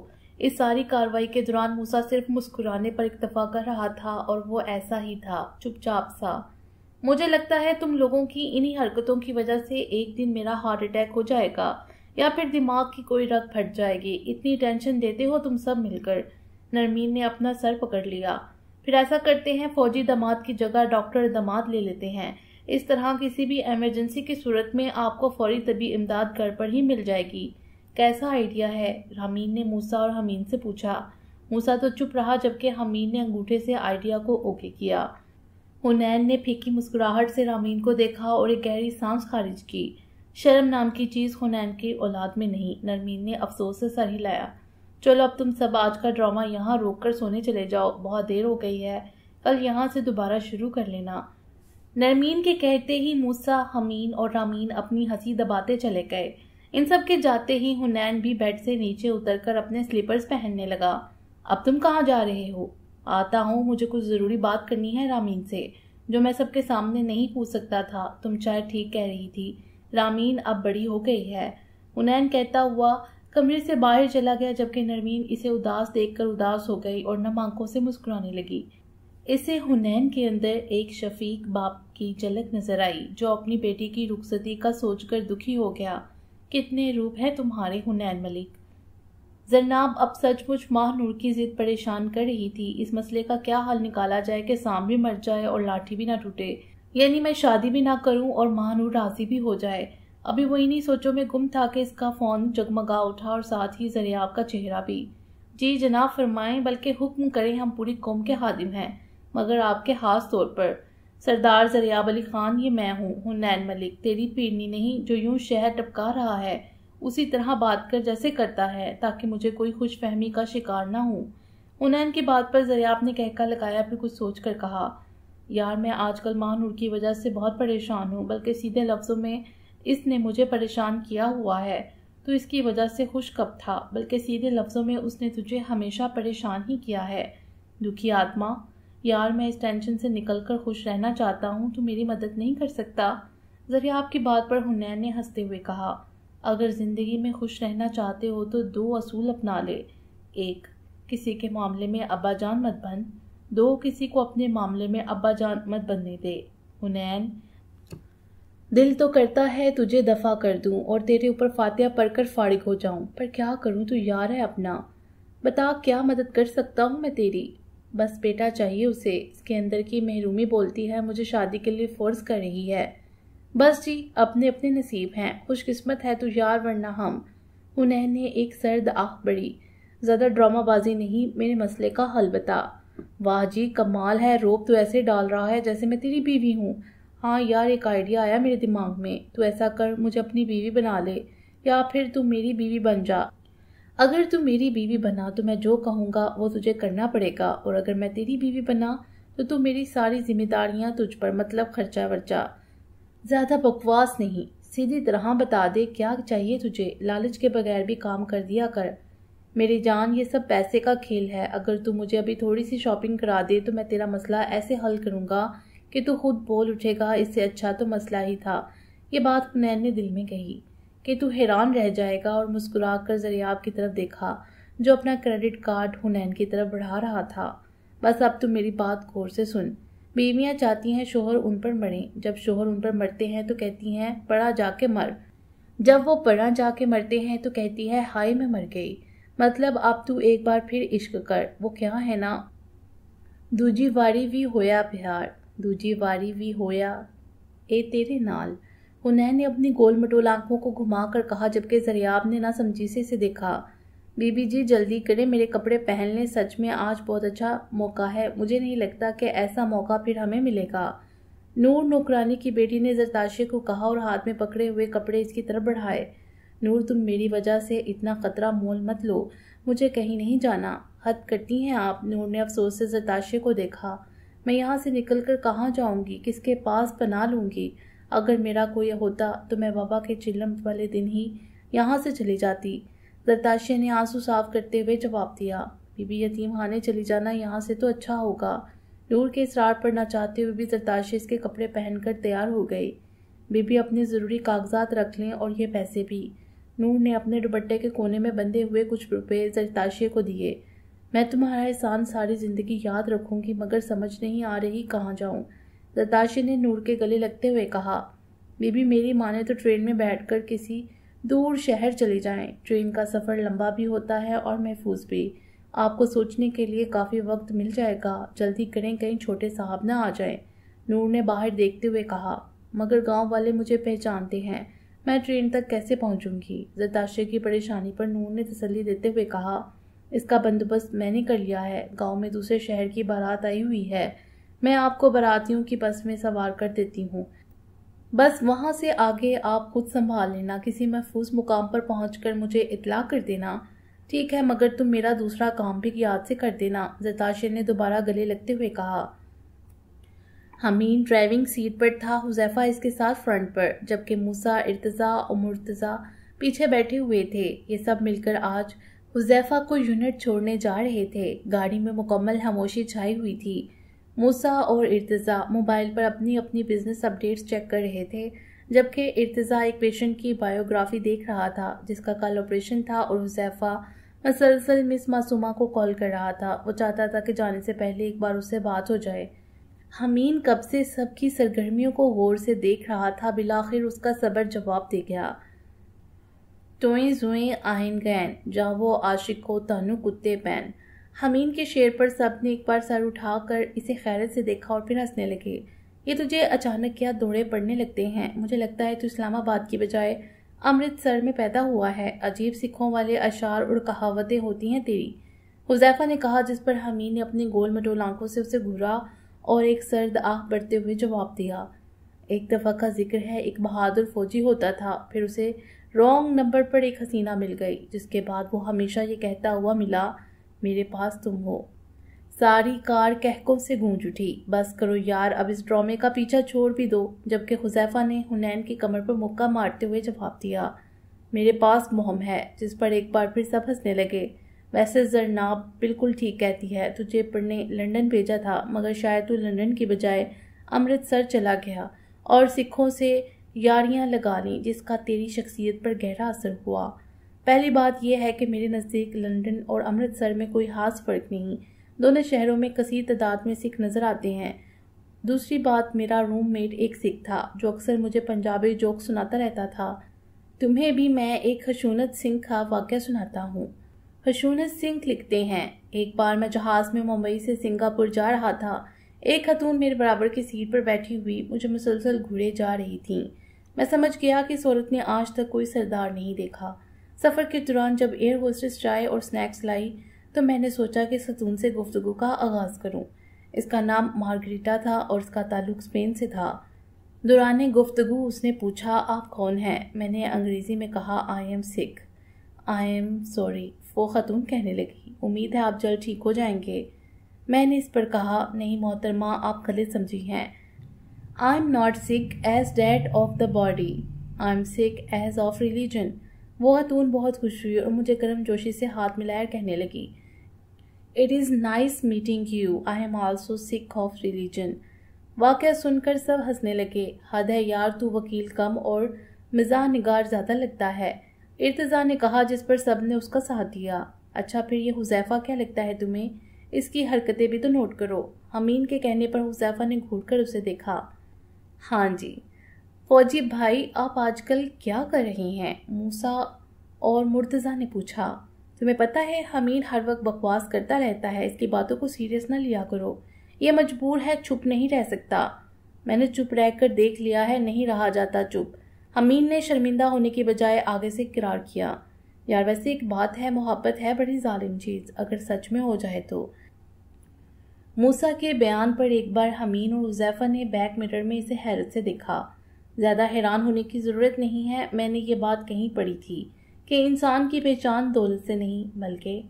इस सारी कार्रवाई के दौरान मूसा सिर्फ मुस्कुराने पर इक्तफा कर रहा था और वो ऐसा ही था चुपचाप सा मुझे लगता है तुम लोगों की इन्हीं हरकतों की वजह से एक दिन मेरा हार्ट अटैक हो जाएगा या फिर दिमाग की कोई रग फट जाएगी इतनी टेंशन देते हो तुम सब मिलकर नरमीन ने अपना सर पकड़ लिया फिर ऐसा करते हैं फौजी दमाद की जगह डॉक्टर दमाद ले लेते हैं इस तरह किसी भी एमरजेंसी की सूरत में आपको फौरी तबी इमदाद घर पर ही मिल जाएगी कैसा आइडिया है हमीन ने मूसा और हमीन से पूछा मूसा तो चुप रहा जबकि हमीन ने अंगूठे से आइडिया को ओके किया हुनैन ने फीकी मुस्कुराहट से रामीन को देखा और एक गहरी सांस खारिज की शर्म नाम की चीज़ हुनैन की औलाद में नहीं नरमीन ने अफसोस से सर हिलाया चलो अब तुम सब आज का ड्रामा यहाँ रोक कर सोने चले जाओ बहुत देर हो गई है कल यहाँ से दोबारा शुरू कर लेना नरमीन के कहते ही मूसा हमीन और रामीन अपनी हंसी दबाते चले गए इन सब के जाते ही हुनैन भी बेड से नीचे उतरकर अपने स्लीपर्स पहनने लगा अब तुम कहाँ जा रहे हो आता हूँ मुझे कुछ ज़रूरी बात करनी है रामीन से जो मैं सबके सामने नहीं पूछ सकता था तुम चाहे ठीक कह रही थी रामीन अब बड़ी हो गई है हुनैन कहता हुआ कमरे से बाहर चला गया जबकि नरमीन इसे उदास देखकर उदास हो गई और नम आंखों से मुस्कुराने लगी इसे हुनैन के अंदर एक शफीक बाप की झलक नजर आई जो अपनी बेटी की रुखसती का सोचकर दुखी हो गया कितने रूप है तुम्हारे हुनैन मलिक जरनाब अब सचमुच माह नूर की जिद परेशान कर रही थी इस मसले का क्या हल निकाला जाए कि सांप भी मर जाए और लाठी भी ना टूटे यानी मैं शादी भी ना करूं और माह नूर राजी भी हो जाए अभी वो इन्हीं सोचों में गुम था कि इसका फ़ोन जगमगा उठा और साथ ही जरियाब का चेहरा भी जी जनाब फरमाएं बल्कि हुक्म करें हम पूरी कौम के हादिम हैं मगर आपके खास तौर पर सरदार जरियाब अली खान ये मैं हूँ हुनैन मलिक तेरी पीड़नी नहीं जो यूं शहर टपका रहा है उसी तरह बात कर जैसे करता है ताकि मुझे कोई खुश फहमी का शिकार ना हो हुनैन की बात पर जरियाब ने कहका लगाया फिर कुछ सोच कर कहा यार मैं आजकल मानूर की वजह से बहुत परेशान हूँ बल्कि सीधे लफ्ज़ों में इसने मुझे परेशान किया हुआ है तो इसकी वजह से खुश कब था बल्कि सीधे लफ्ज़ों में उसने तुझे हमेशा परेशान ही किया है दुखी आत्मा यार मैं इस टेंशन से निकल कर खुश रहना चाहता हूँ तो मेरी मदद नहीं कर सकता ज़रिया आपकी बात पर हुनैन ने हंसते हुए कहा अगर ज़िंदगी में खुश रहना चाहते हो तो दो असूल अपना ले एक किसी के मामले में अब्बा जान मत बन दो किसी को अपने मामले में अब्बा जान मत बनने दे हुनैन दिल तो करता है तुझे दफ़ा कर दूं और तेरे ऊपर पढ़ पढ़कर फारिग हो जाऊं पर क्या करूं तू यार है अपना बता क्या मदद कर सकता हूं मैं तेरी बस बेटा चाहिए उसे इसके अंदर की महरूमी बोलती है मुझे शादी के लिए फोर्स कर रही है बस जी अपने अपने नसीब हैं खुशकिस्मत है तू यार वरना हम उन्हें ने एक सर्द आह बढ़ी ज़्यादा ड्रामाबाजी नहीं मेरे मसले का हल बता वाह जी कमाल है रोब तो ऐसे डाल रहा है जैसे मैं तेरी बीवी हूँ हाँ यार एक आइडिया आया मेरे दिमाग में तू ऐसा कर मुझे अपनी बीवी बना ले या फिर तू मेरी बीवी बन जा अगर तू मेरी बीवी बना तो मैं जो कहूँगा वो तुझे करना पड़ेगा और अगर मैं तेरी बीवी बना तो तू मेरी सारी जिम्मेदारियाँ तुझ पर मतलब खर्चा वर्चा ज़्यादा बकवास नहीं सीधी तरह बता दे क्या चाहिए तुझे लालच के बगैर भी काम कर दिया कर मेरी जान ये सब पैसे का खेल है अगर तू मुझे अभी थोड़ी सी शॉपिंग करा दे तो मैं तेरा मसला ऐसे हल करूँगा कि तू खुद बोल उठेगा इससे अच्छा तो मसला ही था ये बात हुनैन ने दिल में कही कि तू हैरान रह जाएगा और मुस्कुरा कर जरियाब की तरफ देखा जो अपना क्रेडिट कार्ड हुनैन की तरफ बढ़ा रहा था बस अब तुम मेरी बात गौर से सुन बीवियाँ चाहती हैं शोहर उन पर मरें जब शोहर उन पर मरते हैं तो कहती हैं पड़ा जाके मर जब वो पड़ा जाके मरते हैं तो कहती है हाय मैं मर गई मतलब अब तू एक बार फिर इश्क कर वो क्या है ना दूजी वारी भी होया प्यार दूजी वारी भी होया ए तेरे नाल हुनैन ने अपनी गोल मटोल आंखों को घुमाकर कहा जबकि जरियाब ने ना समझी से इसे देखा बीबी जी जल्दी करें मेरे कपड़े पहन लें सच में आज बहुत अच्छा मौका है मुझे नहीं लगता कि ऐसा मौका फिर हमें मिलेगा नूर नौकरानी की बेटी ने जरताशे को कहा और हाथ में पकड़े हुए कपड़े इसकी तरफ बढ़ाए नूर तुम मेरी वजह से इतना खतरा मोल मत लो मुझे कहीं नहीं जाना हद करती हैं आप नूर ने अफसोस से जरताशे को देखा मैं यहाँ से निकल कर कहाँ जाऊँगी किसके पास बना लूँगी अगर मेरा कोई होता तो मैं बाबा के चिलम वाले दिन ही यहाँ से चली जाती जरदाशिया ने आंसू साफ करते हुए जवाब दिया बीबी यतीम खाने चली जाना यहाँ से तो अच्छा होगा नूर के इसरार पर ना चाहते हुए भी जरदाशिया इसके कपड़े पहनकर तैयार हो गए बीबी अपने ज़रूरी कागजात रख लें और ये पैसे भी नूर ने अपने दुपट्टे के कोने में बंधे हुए कुछ रुपये जरदाशिया को दिए मैं तुम्हारा एहसान सारी जिंदगी याद रखूंगी मगर समझ नहीं आ रही कहाँ जाऊँ दत्ताशी ने नूर के गले लगते हुए कहा बीबी मेरी माँ ने तो ट्रेन में बैठकर किसी दूर शहर चले जाएं। ट्रेन का सफ़र लंबा भी होता है और महफूज भी आपको सोचने के लिए काफ़ी वक्त मिल जाएगा जल्दी करें कहीं छोटे साहब ना आ जाएं। नूर ने बाहर देखते हुए कहा मगर गांव वाले मुझे पहचानते हैं मैं ट्रेन तक कैसे पहुंचूंगी जताशे की परेशानी पर नूर ने तसल्ली देते हुए कहा इसका बंदोबस्त मैंने कर लिया है गांव में दूसरे शहर की बारात आई हुई है मैं आपको बारातियों की बस में सवार कर देती हूँ बस वहाँ से आगे आप खुद संभाल लेना किसी महफूज मुकाम पर पहुँच कर मुझे इतला कर देना ठीक है मगर तुम मेरा दूसरा काम भी याद से कर देना जताशिर ने दोबारा गले लगते हुए कहा हमीन ड्राइविंग सीट पर था हुजैफा इसके साथ फ्रंट पर जबकि मूसा इर्तज़ा और मुर्तज़ा पीछे बैठे हुए थे ये सब मिलकर आज हुजैफा को यूनिट छोड़ने जा रहे थे गाड़ी में मुकम्मल खामोशी छाई हुई थी मूसा और इर्तज़ा मोबाइल पर अपनी अपनी बिजनेस अपडेट्स चेक कर रहे थे जबकि इर्तज़ा एक पेशेंट की बायोग्राफी देख रहा था जिसका कल ऑपरेशन था और हुजैफा मसलसल मिस मासूमा को कॉल कर रहा था वो चाहता था कि जाने से पहले एक बार उससे बात हो जाए हमीन कब से सबकी सरगर्मियों को गौर से देख रहा था बिलाखिर उसका सबर जवाब दे गया तुई जुई आहिन गैन वो आशिक को तानु कुत्ते पैन हमीन के शेर पर सब ने एक बार सर उठाकर इसे खैरत से देखा और फिर हंसने लगे ये तुझे अचानक क्या दौड़े पड़ने लगते हैं मुझे लगता है तू इस्लामाबाद की बजाय अमृतसर में पैदा हुआ है अजीब सिखों वाले अशार और कहावतें होती हैं तेरी हुजैफा ने कहा जिस पर हमीन ने अपनी गोल मटोल आंखों से उसे घूरा और एक सर्द आह बढ़ते हुए जवाब दिया एक दफ़ा का जिक्र है एक बहादुर फौजी होता था फिर उसे रॉन्ग नंबर पर एक हसीना मिल गई जिसके बाद वो हमेशा ये कहता हुआ मिला मेरे पास तुम हो सारी कार कहकों से गूंज उठी बस करो यार अब इस ड्रामे का पीछा छोड़ भी दो जबकि हुजैफा ने हुनैन की कमर पर मुक्का मारते हुए जवाब दिया मेरे पास मोहम है जिस पर एक बार फिर सब हंसने लगे वैसे जरनाब बिल्कुल ठीक कहती है तुझे ने लंदन भेजा था मगर शायद तू लंदन की बजाय अमृतसर चला गया और सिखों से यारियां लें जिसका तेरी शख्सियत पर गहरा असर हुआ पहली बात यह है कि मेरे नज़दीक लंदन और अमृतसर में कोई खास फ़र्क नहीं दोनों शहरों में कसी तादाद में सिख नज़र आते हैं दूसरी बात मेरा रूममेट एक सिख था जो अक्सर मुझे पंजाबी जोक सुनाता रहता था तुम्हें भी मैं एक खशूनत सिंह का वाक़ सुनाता हूँ हशूनत सिंह लिखते हैं एक बार मैं जहाज़ में मुंबई से सिंगापुर जा रहा था एक खतून मेरे बराबर की सीट पर बैठी हुई मुझे मुसलसल घूरे जा रही थी मैं समझ गया कि सूरत ने आज तक कोई सरदार नहीं देखा सफ़र के दौरान जब एयर होस्टेस चाय और स्नैक्स लाई तो मैंने सोचा कि सतून से गुफ्तु का आगाज़ करूं। इसका नाम मार्गरीटा था और इसका ताल्लुक स्पेन से था दौरान गुफ्तु उसने पूछा आप कौन हैं मैंने अंग्रेज़ी में कहा I am Sikh I am sorry वो खतून कहने लगी उम्मीद है आप जल्द ठीक हो जाएंगे मैंने इस पर कहा नहीं मोहतरमा आप गलत समझी हैं I am not sick as date of the body I am sick as of religion वो खतून बहुत खुश हुई और मुझे गर्म जोशी से हाथ मिलाया कहने लगी it is nice meeting you I am also Sikh of religion वाक़ सुनकर सब हंसने लगे हद है यार तू वकील कम और मिजा निगार ज़्यादा लगता है इर्तज़ा ने कहा जिस पर सब ने उसका साथ दिया अच्छा फिर ये हुजैफा क्या लगता है तुम्हें इसकी हरकतें भी तो नोट करो हमीन के कहने पर हुजैफा ने घूर कर उसे देखा हाँ जी फौजी भाई आप आजकल क्या कर रही हैं मूसा और मुर्तज़ा ने पूछा तुम्हें पता है हमीन हर वक्त बकवास करता रहता है इसकी बातों को सीरियस ना लिया करो ये मजबूर है चुप नहीं रह सकता मैंने चुप रह कर देख लिया है नहीं रहा जाता चुप हमीन ने शर्मिंदा होने के बजाय आगे से करार किया यार वैसे एक बात है मोहब्बत है बड़ी जालिम चीज़ अगर सच में हो जाए तो मूसा के बयान पर एक बार हमीन और उजैफा ने बैक मिरर में इसे हैरत से देखा ज़्यादा हैरान होने की ज़रूरत नहीं है मैंने ये बात कहीं पढ़ी थी कि इंसान की पहचान दौलत से नहीं बल्कि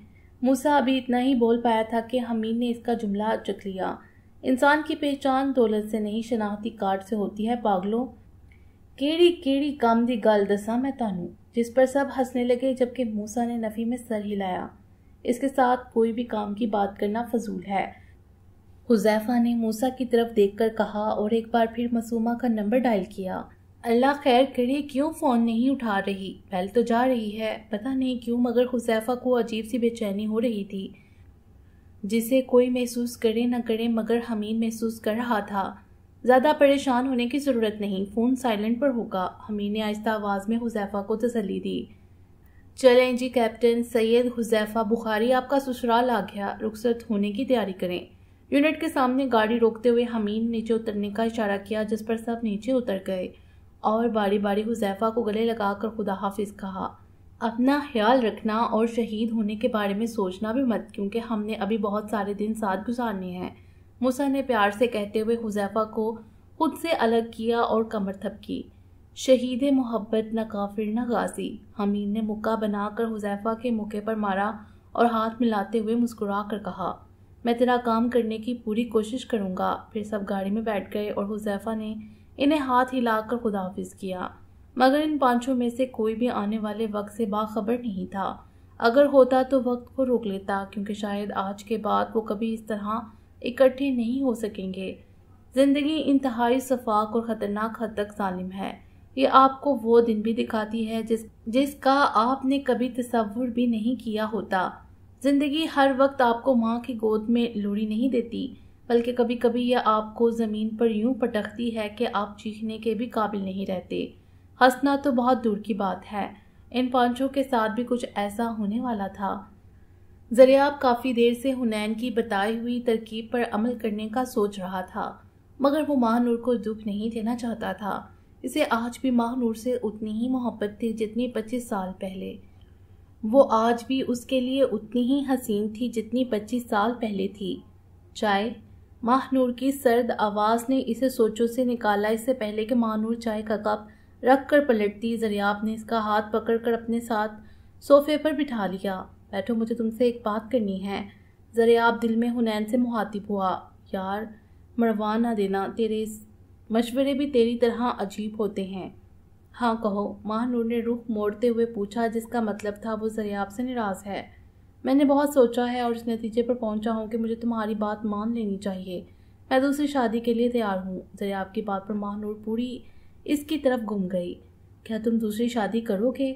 मूसा अभी इतना ही बोल पाया था कि हमीन ने इसका जुमला चक लिया इंसान की पहचान दौलत से नहीं शनाख्ती कार्ड से होती है पागलों केड़ी केड़ी काम दी गल दसा मैं तानू जिस पर सब हंसने लगे जबकि मूसा ने नफ़ी में सर हिलाया इसके साथ कोई भी काम की बात करना फजूल है हुजैफा ने मूसा की तरफ देखकर कहा और एक बार फिर मसूमा का नंबर डायल किया अल्लाह खैर करे क्यों फ़ोन नहीं उठा रही बैल तो जा रही है पता नहीं क्यों मगर हुजैफा को अजीब सी बेचैनी हो रही थी जिसे कोई महसूस करे ना करे मगर हमीद महसूस कर रहा था ज़्यादा परेशान होने की ज़रूरत नहीं फ़ोन साइलेंट पर होगा हमीद ने आहिस्ता आवाज़ में हुजैफा को तसली दी चलें जी कैप्टन सैयद हुजैफा बुखारी आपका ससुराल आ गया रुखसत होने की तैयारी करें यूनिट के सामने गाड़ी रोकते हुए हमीन नीचे उतरने का इशारा किया जिस पर सब नीचे उतर गए और बारी बारी हुजैफा को गले लगाकर खुदा हाफिज कहा अपना ख्याल रखना और शहीद होने के बारे में सोचना भी मत क्योंकि हमने अभी बहुत सारे दिन साथ गुजारने हैं मूसा ने प्यार से कहते हुए हुजैफा को खुद से अलग किया और कमर थपकी शहीद मोहब्बत न काफिर न गाजी हमीद ने मुक्का बनाकर हुजैफा के मुके पर मारा और हाथ मिलाते हुए मुस्कुरा कर कहा मैं तेरा काम करने की पूरी कोशिश करूँगा फिर सब गाड़ी में बैठ गए और हुजैफा ने इन्हें हाथ हिलाकर खुदाफिज किया मगर इन पांचों में से कोई भी आने वाले वक्त से बाखबर नहीं था अगर होता तो वक्त को रोक लेता क्योंकि शायद आज के बाद वो कभी इस तरह इकट्ठे नहीं हो सकेंगे ज़िंदगी इंतहाई शफाक और ख़तरनाक हद तक ालिम है ये आपको वो दिन भी दिखाती है जिस जिसका आपने कभी तस्वुर भी नहीं किया होता जिंदगी हर वक्त आपको माँ की गोद में लोड़ी नहीं देती बल्कि कभी कभी यह आपको ज़मीन पर यूं पटकती है कि आप चीखने के भी काबिल नहीं रहते हंसना तो बहुत दूर की बात है इन पांचों के साथ भी कुछ ऐसा होने वाला था आप काफ़ी देर से हुनैन की बताई हुई तरकीब पर अमल करने का सोच रहा था मगर वो नूर को दुख नहीं देना चाहता था इसे आज भी माह नूर से उतनी ही मोहब्बत थी जितनी पच्चीस साल पहले वो आज भी उसके लिए उतनी ही हसीन थी जितनी पच्चीस साल पहले थी चाय माहनूर की सर्द आवाज़ ने इसे सोचों से निकाला इससे पहले कि माहनूर चाय का कप रख कर पलटती जरियाब ने इसका हाथ पकड़ कर अपने साथ सोफे पर बिठा लिया बैठो मुझे तुमसे एक बात करनी है जरियाब दिल में हुनैन से मुहातिब हुआ यार मरवा ना देना तेरे मशवरे भी तेरी तरह अजीब होते हैं हाँ कहो महानूर ने रुख मोड़ते हुए पूछा जिसका मतलब था वो जरियाब से निराश है मैंने बहुत सोचा है और इस नतीजे पर पहुंचा हूँ कि मुझे तुम्हारी बात मान लेनी चाहिए मैं दूसरी तो शादी के लिए तैयार हूँ जरियाब की बात पर महानूर पूरी इसकी तरफ घूम गई क्या तुम दूसरी शादी करोगे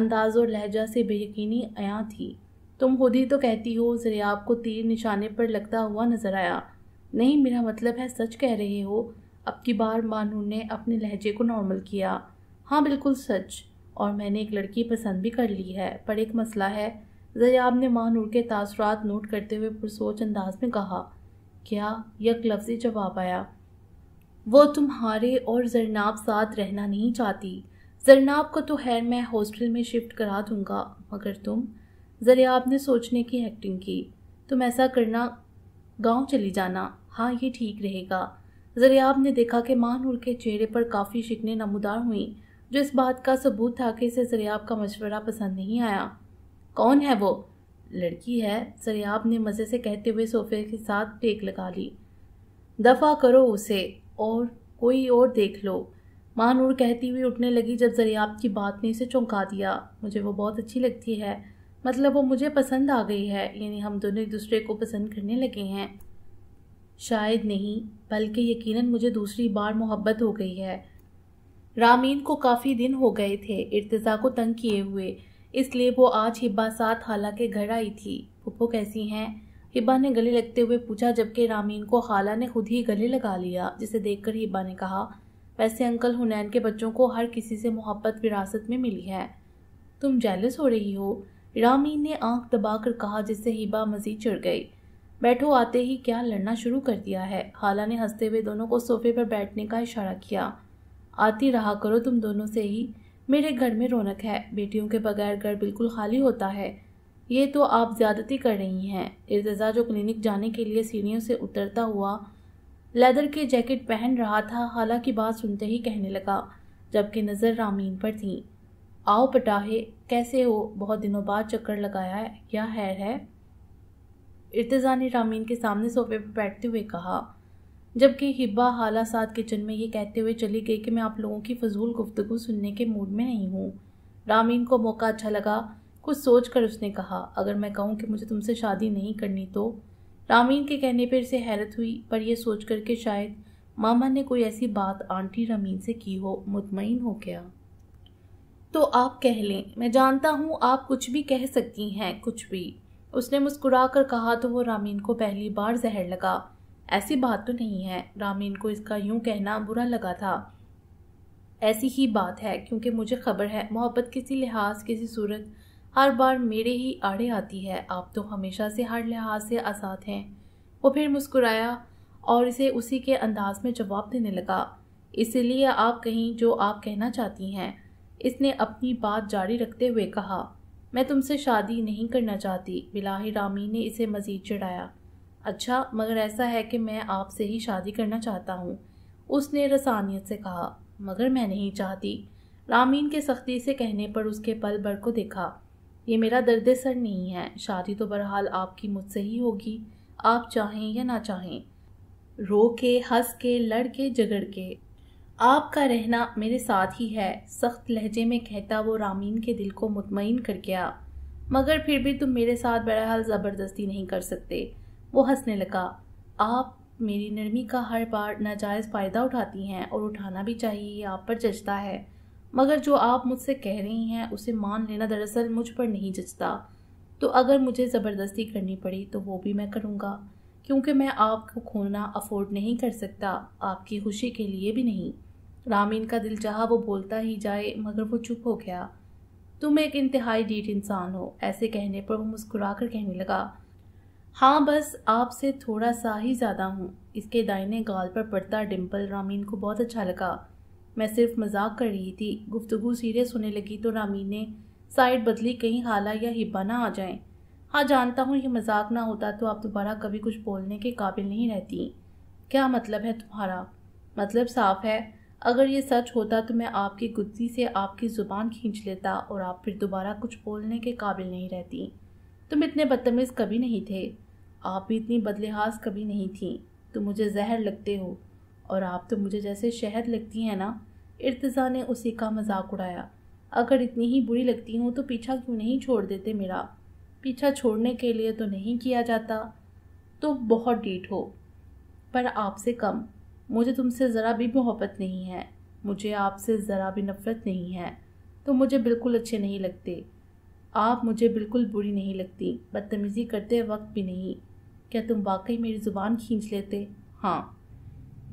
अंदाज और लहजा से बेयकीनी आया थी तुम खुद ही तो कहती हो जरियाब को तीर निशाने पर लगता हुआ नजर आया नहीं मेरा मतलब है सच कह रहे हो अब की बार मानूर ने अपने लहजे को नॉर्मल किया हाँ बिल्कुल सच और मैंने एक लड़की पसंद भी कर ली है पर एक मसला है जयाब ने माह नूर के तासरात नोट करते हुए पुरसोच अंदाज में कहा क्या यक लफ्जी जवाब आया वो तुम्हारे और जरनाब साथ रहना नहीं चाहती जरनाब को तो खैर मैं हॉस्टल में शिफ्ट करा दूंगा मगर तुम जरियाब ने सोचने की एक्टिंग की तुम ऐसा करना गांव चली जाना हाँ ये ठीक रहेगा जरियाब ने देखा कि माह नूर के चेहरे पर काफ़ी शिकने नमदार हुई जो इस बात का सबूत था कि इसे सरियाब का मशवरा पसंद नहीं आया कौन है वो लड़की है सरियाब ने मज़े से कहते हुए सोफे के साथ टेक लगा ली दफ़ा करो उसे और कोई और देख लो माँ नूर कहती हुई उठने लगी जब जरियाब की बात ने इसे चौंका दिया मुझे वो बहुत अच्छी लगती है मतलब वो मुझे पसंद आ गई है यानी हम दोनों एक दूसरे को पसंद करने लगे हैं शायद नहीं बल्कि यकीनन मुझे दूसरी बार मोहब्बत हो गई है रामीन को काफ़ी दिन हो गए थे इर्तज़ा को तंग किए हुए इसलिए वो आज हिब्बा साथ हाला के घर आई थी पुप्पो कैसी हैं हिब्बा ने गले लगते हुए पूछा जबकि रामीन को खाला ने खुद ही गले लगा लिया जिसे देखकर हिब्बा ने कहा वैसे अंकल हुनैन के बच्चों को हर किसी से मोहब्बत विरासत में मिली है तुम जैलस हो रही हो रामीन ने आंख दबाकर कहा जिससे हिबा मजीद चढ़ गई बैठो आते ही क्या लड़ना शुरू कर दिया है खाला ने हंसते हुए दोनों को सोफे पर बैठने का इशारा किया आती रहा करो तुम दोनों से ही मेरे घर में रौनक है बेटियों के बगैर घर बिल्कुल खाली होता है ये तो आप ज़्यादती कर रही हैं इर्तज़ा जो क्लिनिक जाने के लिए सीढ़ियों से उतरता हुआ लेदर के जैकेट पहन रहा था हालांकि बात सुनते ही कहने लगा जबकि नज़र रामीन पर थी आओ पटाहे कैसे हो बहुत दिनों बाद चक्कर लगाया है क्या हैर है इर्तज़ा ने रामीन के सामने सोफे पर बैठते हुए कहा जबकि हिब्बा हाला सात किचन में ये कहते हुए चली गई कि मैं आप लोगों की फजूल गुफ्तगु सुनने के मूड में नहीं हूँ रामीन को मौका अच्छा लगा कुछ सोच कर उसने कहा अगर मैं कहूँ कि मुझे तुमसे शादी नहीं करनी तो रामीन के कहने पर इसे हैरत हुई पर यह सोच कर के शायद मामा ने कोई ऐसी बात आंटी रामीन से की हो मुतमिन हो गया तो आप कह लें मैं जानता हूँ आप कुछ भी कह सकती हैं कुछ भी उसने मुस्कुरा कर कहा तो वो रामीन को पहली बार जहर लगा ऐसी बात तो नहीं है रामीन को इसका यूं कहना बुरा लगा था ऐसी ही बात है क्योंकि मुझे खबर है मोहब्बत किसी लिहाज किसी सूरत हर बार मेरे ही आड़े आती है आप तो हमेशा से हर लिहाज से आज़ाद हैं वो फिर मुस्कुराया और इसे उसी के अंदाज में जवाब देने लगा इसलिए आप कहीं जो आप कहना चाहती हैं इसने अपनी बात जारी रखते हुए कहा मैं तुमसे शादी नहीं करना चाहती बिलाही रामी ने इसे मज़ीद चढ़ाया अच्छा मगर ऐसा है कि मैं आपसे ही शादी करना चाहता हूँ उसने रसानियत से कहा मगर मैं नहीं चाहती रामीन के सख्ती से कहने पर उसके पल भर को देखा ये मेरा दर्द सर नहीं है शादी तो बहरहाल आपकी मुझसे ही होगी आप चाहें या ना चाहें रो के हंस के लड़ के जगड़ के आपका रहना मेरे साथ ही है सख्त लहजे में कहता वो रामीन के दिल को मुतमिन कर गया मगर फिर भी तुम मेरे साथ बहरहाल ज़बरदस्ती नहीं कर सकते वो हंसने लगा आप मेरी नरमी का हर बार नाजायज़ फ़ायदा उठाती हैं और उठाना भी चाहिए आप पर जचता है मगर जो आप मुझसे कह रही हैं उसे मान लेना दरअसल मुझ पर नहीं जचता तो अगर मुझे ज़बरदस्ती करनी पड़ी तो वो भी मैं करूँगा क्योंकि मैं आपको खोना अफोर्ड नहीं कर सकता आपकी खुशी के लिए भी नहीं रामीन का दिल चाह वो बोलता ही जाए मगर वो चुप हो गया तुम एक इंतहाई डीट इंसान हो ऐसे कहने पर वो मुस्कुरा कर कहने लगा हाँ बस आपसे थोड़ा सा ही ज़्यादा हूँ इसके दाइने गाल पर पड़ता डिम्पल रामीन को बहुत अच्छा लगा मैं सिर्फ मजाक कर रही थी गुफ्तु सीरियस होने लगी तो रामीन ने साइड बदली कहीं हाला या हिब्बा ना आ जाए हाँ जानता हूँ ये मजाक ना होता तो आप दोबारा कभी कुछ बोलने के काबिल नहीं रहती क्या मतलब है तुम्हारा मतलब साफ है अगर ये सच होता तो मैं आपकी गुद्दी से आपकी ज़ुबान खींच लेता और आप फिर दोबारा कुछ बोलने के काबिल नहीं रहती तुम इतने बदतमीज़ कभी नहीं थे आप भी इतनी बदलेहाज कभी नहीं थी तुम मुझे जहर लगते हो और आप तो मुझे जैसे शहद लगती हैं ना इर्तज़ा ने उसी का मजाक उड़ाया अगर इतनी ही बुरी लगती हूँ तो पीछा क्यों नहीं छोड़ देते मेरा पीछा छोड़ने के लिए तो नहीं किया जाता तो बहुत डीट हो पर आपसे कम मुझे तुमसे ज़रा भी मोहब्बत नहीं है मुझे आपसे ज़रा भी नफ़रत नहीं है तो मुझे बिल्कुल अच्छे नहीं लगते आप मुझे बिल्कुल बुरी नहीं लगती बदतमीज़ी करते वक्त भी नहीं क्या तुम वाकई मेरी ज़ुबान खींच लेते हाँ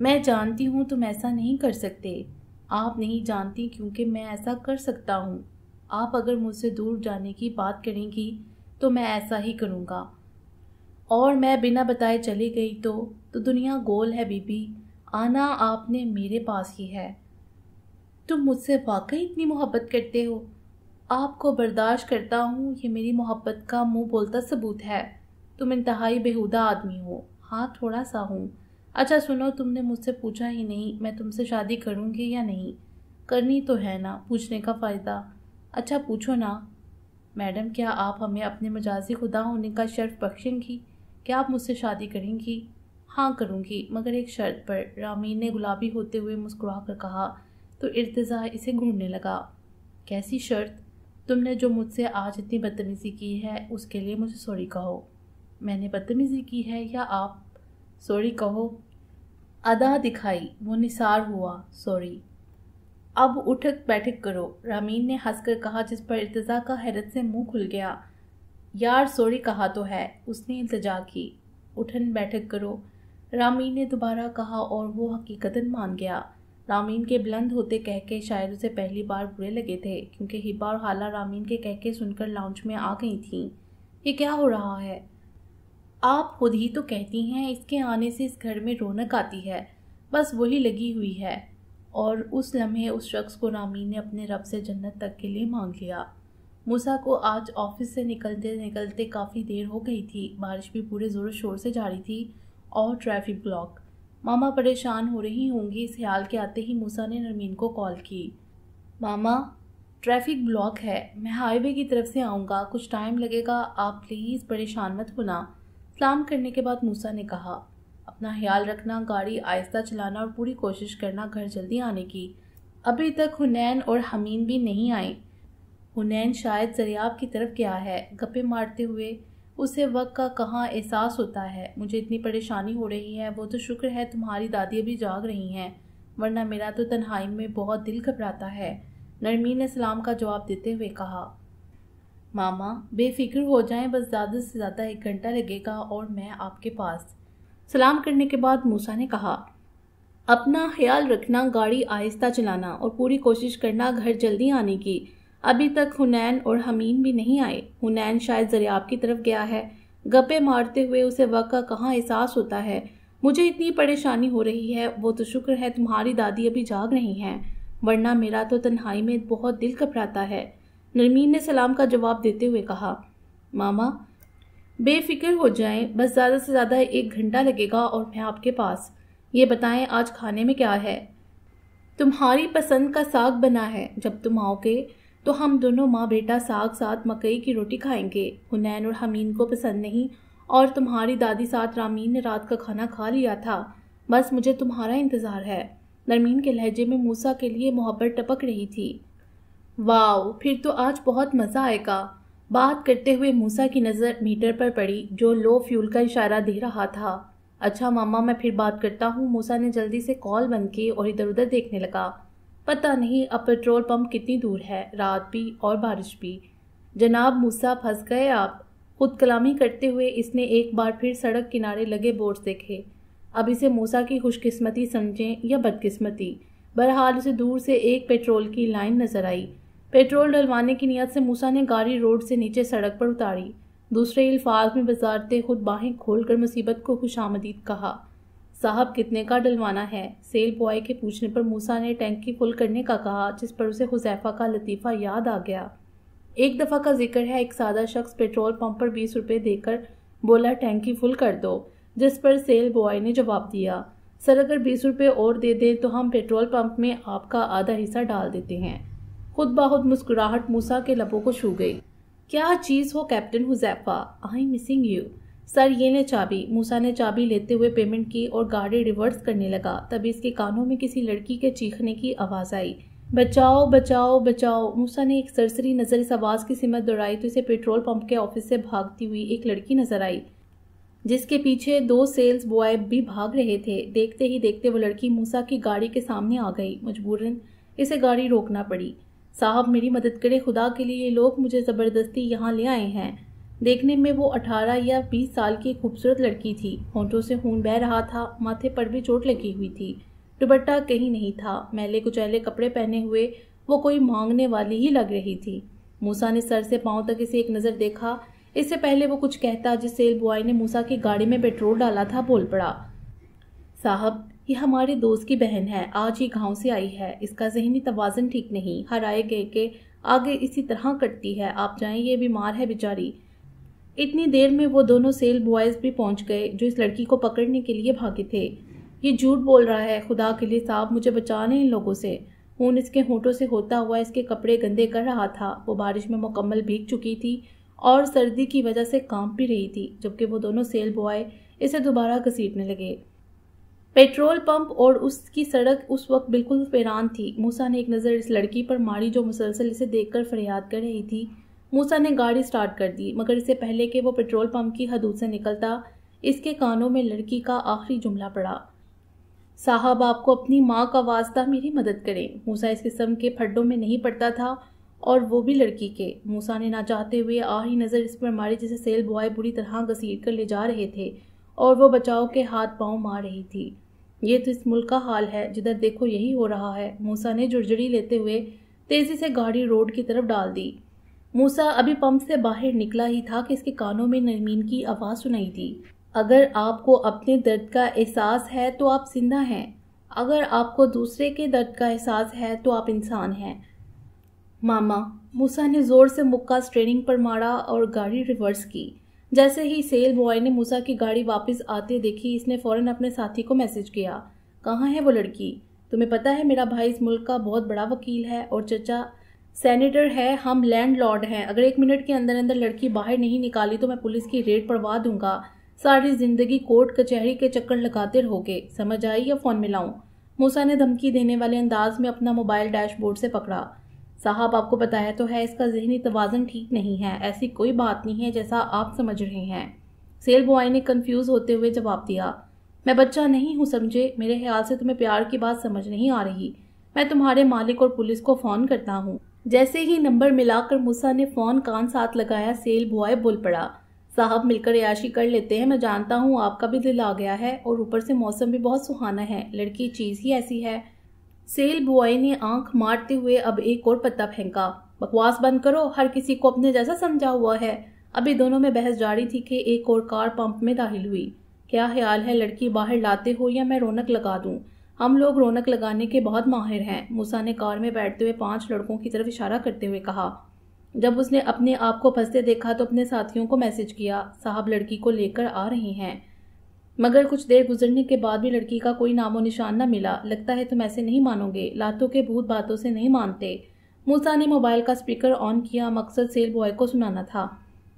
मैं जानती हूँ तुम ऐसा नहीं कर सकते आप नहीं जानती क्योंकि मैं ऐसा कर सकता हूँ आप अगर मुझसे दूर जाने की बात करेंगी तो मैं ऐसा ही करूँगा और मैं बिना बताए चली गई तो तो दुनिया गोल है बीबी आना आपने मेरे पास ही है तुम मुझसे वाकई इतनी मोहब्बत करते हो आपको बर्दाश्त करता हूँ ये मेरी मोहब्बत का मुंह बोलता सबूत है तुम इंतहाई बेहुदा आदमी हो हाँ थोड़ा सा हूँ अच्छा सुनो तुमने मुझसे पूछा ही नहीं मैं तुमसे शादी करूँगी या नहीं करनी तो है ना पूछने का फ़ायदा अच्छा पूछो ना मैडम क्या आप हमें अपने मजाजी खुदा होने का शर्फ बख्शेंगी क्या आप मुझसे शादी करेंगी हाँ करूँगी मगर एक शर्त पर रामीन ने गुलाबी होते हुए मुस्कुरा कर कहा तो इर्तज़ा इसे घूमने लगा कैसी शर्त तुमने जो मुझसे आज इतनी बदतमीज़ी की है उसके लिए मुझे सॉरी कहो मैंने बदतमीज़ी की है या आप सॉरी कहो अदा दिखाई वो निसार हुआ सॉरी अब उठक बैठक करो रामीन ने हंसकर कहा जिस पर इल्तज़ा का हैरत से मुंह खुल गया यार सॉरी कहा तो है उसने इल्तजा की उठन बैठक करो रामीन ने दोबारा कहा और वो हकीकतन मान गया रामीन के बुलंद होते कहके शायद उसे पहली बार बुरे लगे थे क्योंकि हिबा और हाला रामीन के कहके सुनकर लाउंज में आ गई थीं ये क्या हो रहा है आप खुद ही तो कहती हैं इसके आने से इस घर में रौनक आती है बस वही लगी हुई है और उस लम्हे उस शख्स को रामीन ने अपने रब से जन्नत तक के लिए मांग लिया मूसा को आज ऑफिस से निकलते निकलते काफ़ी देर हो गई थी बारिश भी पूरे ज़ोर शोर से जारी थी और ट्रैफिक ब्लॉक मामा परेशान हो रही होंगी इस ख्याल के आते ही मूसा ने नरमीन को कॉल की मामा ट्रैफिक ब्लॉक है मैं हाईवे की तरफ से आऊँगा कुछ टाइम लगेगा आप प्लीज़ परेशान मत होना सलाम करने के बाद मूसा ने कहा अपना ख्याल रखना गाड़ी आहिस्ता चलाना और पूरी कोशिश करना घर जल्दी आने की अभी तक हुनैन और हमीन भी नहीं आए हुनैन शायद जरियाब की तरफ गया है गप्पे मारते हुए उसे वक्त का कहाँ एहसास होता है मुझे इतनी परेशानी हो रही है वो तो शुक्र है तुम्हारी दादी अभी जाग रही हैं वरना मेरा तो तन्हाई में बहुत दिल घबराता है नरमीन ने सलाम का जवाब देते हुए कहा मामा बेफिक्र हो जाएं बस ज़्यादा से ज़्यादा एक घंटा लगेगा और मैं आपके पास सलाम करने के बाद मूसा ने कहा अपना ख्याल रखना गाड़ी आहिस्ता चलाना और पूरी कोशिश करना घर जल्दी आने की अभी तक हुनैन और हमीन भी नहीं आए हुनैन शायद जरियाब की तरफ गया है गप्पे मारते हुए उसे वक्त का कहाँ एहसास होता है मुझे इतनी परेशानी हो रही है वो तो शुक्र है तुम्हारी दादी अभी जाग रही हैं वरना मेरा तो तन्हाई में बहुत दिल कपराता है नरमीन ने सलाम का जवाब देते हुए कहा मामा बेफिक्र हो जाएं बस ज़्यादा से ज़्यादा एक घंटा लगेगा और मैं आपके पास ये बताएं आज खाने में क्या है तुम्हारी पसंद का साग बना है जब तुम आओगे तो हम दोनों माँ बेटा साग साथ मकई की रोटी खाएंगे हुनैन और हमीन को पसंद नहीं और तुम्हारी दादी साथ रामीन ने रात का खाना खा लिया था बस मुझे तुम्हारा इंतज़ार है नरमीन के लहजे में मूसा के लिए मोहब्बत टपक रही थी वाओ फिर तो आज बहुत मज़ा आएगा बात करते हुए मूसा की नज़र मीटर पर पड़ी जो लो फ्यूल का इशारा दे रहा था अच्छा मामा मैं फिर बात करता हूँ मूसा ने जल्दी से कॉल बन के और इधर उधर देखने लगा पता नहीं अब पेट्रोल पंप कितनी दूर है रात भी और बारिश भी जनाब मूसा फंस गए आप खुद कलामी करते हुए इसने एक बार फिर सड़क किनारे लगे बोर्ड्स देखे अब इसे मूसा की खुशकिस्मती समझें या बदकिस्मती बहरहाल उसे दूर से एक पेट्रोल की लाइन नजर आई पेट्रोल डलवाने की नीयत से मूसा ने गाड़ी रोड से नीचे सड़क पर उतारी दूसरे अल्फाज में बाजारते खुद बाहें खोलकर मुसीबत को खुशामदीद कहा साहब कितने का डलवाना है सेल बॉय के पूछने पर मूसा ने टैंकी फुल करने का कहा जिस पर उसे हुजैफा का लतीफ़ा याद आ गया एक दफ़ा का जिक्र है एक सादा शख्स पेट्रोल पंप पर बीस रुपये देकर बोला टैंकी फुल कर दो जिस पर सेल बॉय ने जवाब दिया सर अगर बीस रुपये और दे दें तो हम पेट्रोल पंप में आपका आधा हिस्सा डाल देते हैं खुद बहुत मुस्कुराहट मूसा के लबों को छू गई क्या चीज़ हो captain Huzaifa I missing you sir ये ने चाबी मूसा ने चाबी लेते हुए पेमेंट की और गाड़ी रिवर्स करने लगा तभी इसके कानों में किसी लड़की के चीखने की आवाज़ आई बचाओ बचाओ बचाओ मूसा ने एक सरसरी नज़र इस आवाज़ की सिमत दौड़ाई तो इसे पेट्रोल पंप के ऑफिस से भागती हुई एक लड़की नज़र आई जिसके पीछे दो सेल्स बॉय भी भाग रहे थे देखते ही देखते वो लड़की मूसा की गाड़ी के सामने आ गई मजबूरन इसे गाड़ी रोकना पड़ी साहब मेरी मदद करे खुदा के लिए ये लोग मुझे ज़बरदस्ती यहाँ ले आए हैं देखने में वो अठारह या बीस साल की खूबसूरत लड़की थी होंठों से खून बह रहा था माथे पर भी चोट लगी हुई थी दुबट्टा कहीं नहीं था मैले कुचैले कपड़े पहने हुए वो कोई मांगने वाली ही लग रही थी मूसा ने सर से पांव तक इसे एक नज़र देखा इससे पहले वो कुछ कहता जिस सेल बॉय ने मूसा की गाड़ी में पेट्रोल डाला था बोल पड़ा साहब ये हमारे दोस्त की बहन है आज ही गांव से आई है इसका जहनी तोज़न ठीक नहीं हराए गए के आगे इसी तरह कटती है आप जाएं ये बीमार है बेचारी इतनी देर में वो दोनों सेल बॉयज़ भी पहुंच गए जो इस लड़की को पकड़ने के लिए भागे थे ये झूठ बोल रहा है खुदा के लिए साहब मुझे बचा इन लोगों से खून इसके होठों से होता हुआ इसके कपड़े गंदे कर रहा था वो बारिश में मुकम्मल भीग चुकी थी और सर्दी की वजह से कांप भी रही थी जबकि वो दोनों सेल बॉय इसे दोबारा घसीटने लगे पेट्रोल पंप और उसकी सड़क उस वक्त बिल्कुल फैरान थी मूसा ने एक नज़र इस लड़की पर मारी जो मुसलसल इसे देखकर फरियाद कर रही थी मूसा ने गाड़ी स्टार्ट कर दी मगर इससे पहले कि वो पेट्रोल पंप की हदूद से निकलता इसके कानों में लड़की का आखिरी जुमला पड़ा साहब आपको अपनी माँ का वास्ता मेरी मदद करें मूसा इस किस्म के फड्डों में नहीं पड़ता था और वो भी लड़की के मूसा ने ना चाहते हुए आखिरी नज़र इस पर मारी जिसे सेल बॉय बुरी तरह घसीट कर ले जा रहे थे और वो बचाव के हाथ पांव मार रही थी ये तो इस मुल्क का हाल है जिधर देखो यही हो रहा है मूसा ने जुड़जुड़ी लेते हुए तेज़ी से गाड़ी रोड की तरफ डाल दी मूसा अभी पंप से बाहर निकला ही था कि इसके कानों में नरमीन की आवाज़ सुनाई दी अगर आपको अपने दर्द का एहसास है तो आप जिंदा हैं अगर आपको दूसरे के दर्द का एहसास है तो आप इंसान हैं मामा मूसा ने ज़ोर से मुक्का स्ट्रेनिंग पर मारा और गाड़ी रिवर्स की जैसे ही सेल बॉय ने मूसा की गाड़ी वापस आते देखी इसने फ़ौरन अपने साथी को मैसेज किया कहाँ है वो लड़की तुम्हें पता है मेरा भाई इस मुल्क का बहुत बड़ा वकील है और चचा सेनेटर है हम लैंड लॉर्ड हैं अगर एक मिनट के अंदर अंदर लड़की बाहर नहीं निकाली तो मैं पुलिस की रेड पड़वा दूंगा सारी जिंदगी कोर्ट कचहरी के चक्कर लगाते रहोगे समझ आई या फ़ोन मिलाऊं मूसा ने धमकी देने वाले अंदाज में अपना मोबाइल डैशबोर्ड से पकड़ा साहब आपको बताया तो है इसका जहनी तोज़न ठीक नहीं है ऐसी कोई बात नहीं है जैसा आप समझ रहे हैं सेल बॉय ने कन्फ्यूज़ होते हुए जवाब दिया मैं बच्चा नहीं हूँ समझे मेरे ख्याल से तुम्हें प्यार की बात समझ नहीं आ रही मैं तुम्हारे मालिक और पुलिस को फ़ोन करता हूँ जैसे ही नंबर मिलाकर मूसा ने फ़ोन कान साथ लगाया सेल बॉय बोल पड़ा साहब मिलकर याशी कर लेते हैं मैं जानता हूँ आपका भी दिल आ गया है और ऊपर से मौसम भी बहुत सुहाना है लड़की चीज़ ही ऐसी है सेल बॉय ने आंख मारते हुए अब एक और पत्ता फेंका बकवास बंद करो हर किसी को अपने जैसा समझा हुआ है अभी दोनों में बहस जारी थी कि एक और कार पंप में दाखिल हुई क्या ख्याल है लड़की बाहर लाते हो या मैं रौनक लगा दूँ हम लोग रौनक लगाने के बहुत माहिर हैं मूसा ने कार में बैठते हुए पांच लड़कों की तरफ इशारा करते हुए कहा जब उसने अपने आप को फंसते देखा तो अपने साथियों को मैसेज किया साहब लड़की को लेकर आ रही हैं मगर कुछ देर गुजरने के बाद भी लड़की का कोई नामो निशान न मिला लगता है तुम ऐसे नहीं मानोगे लातों के भूत बातों से नहीं मानते मूसा ने मोबाइल का स्पीकर ऑन किया मकसद सेल बॉय को सुनाना था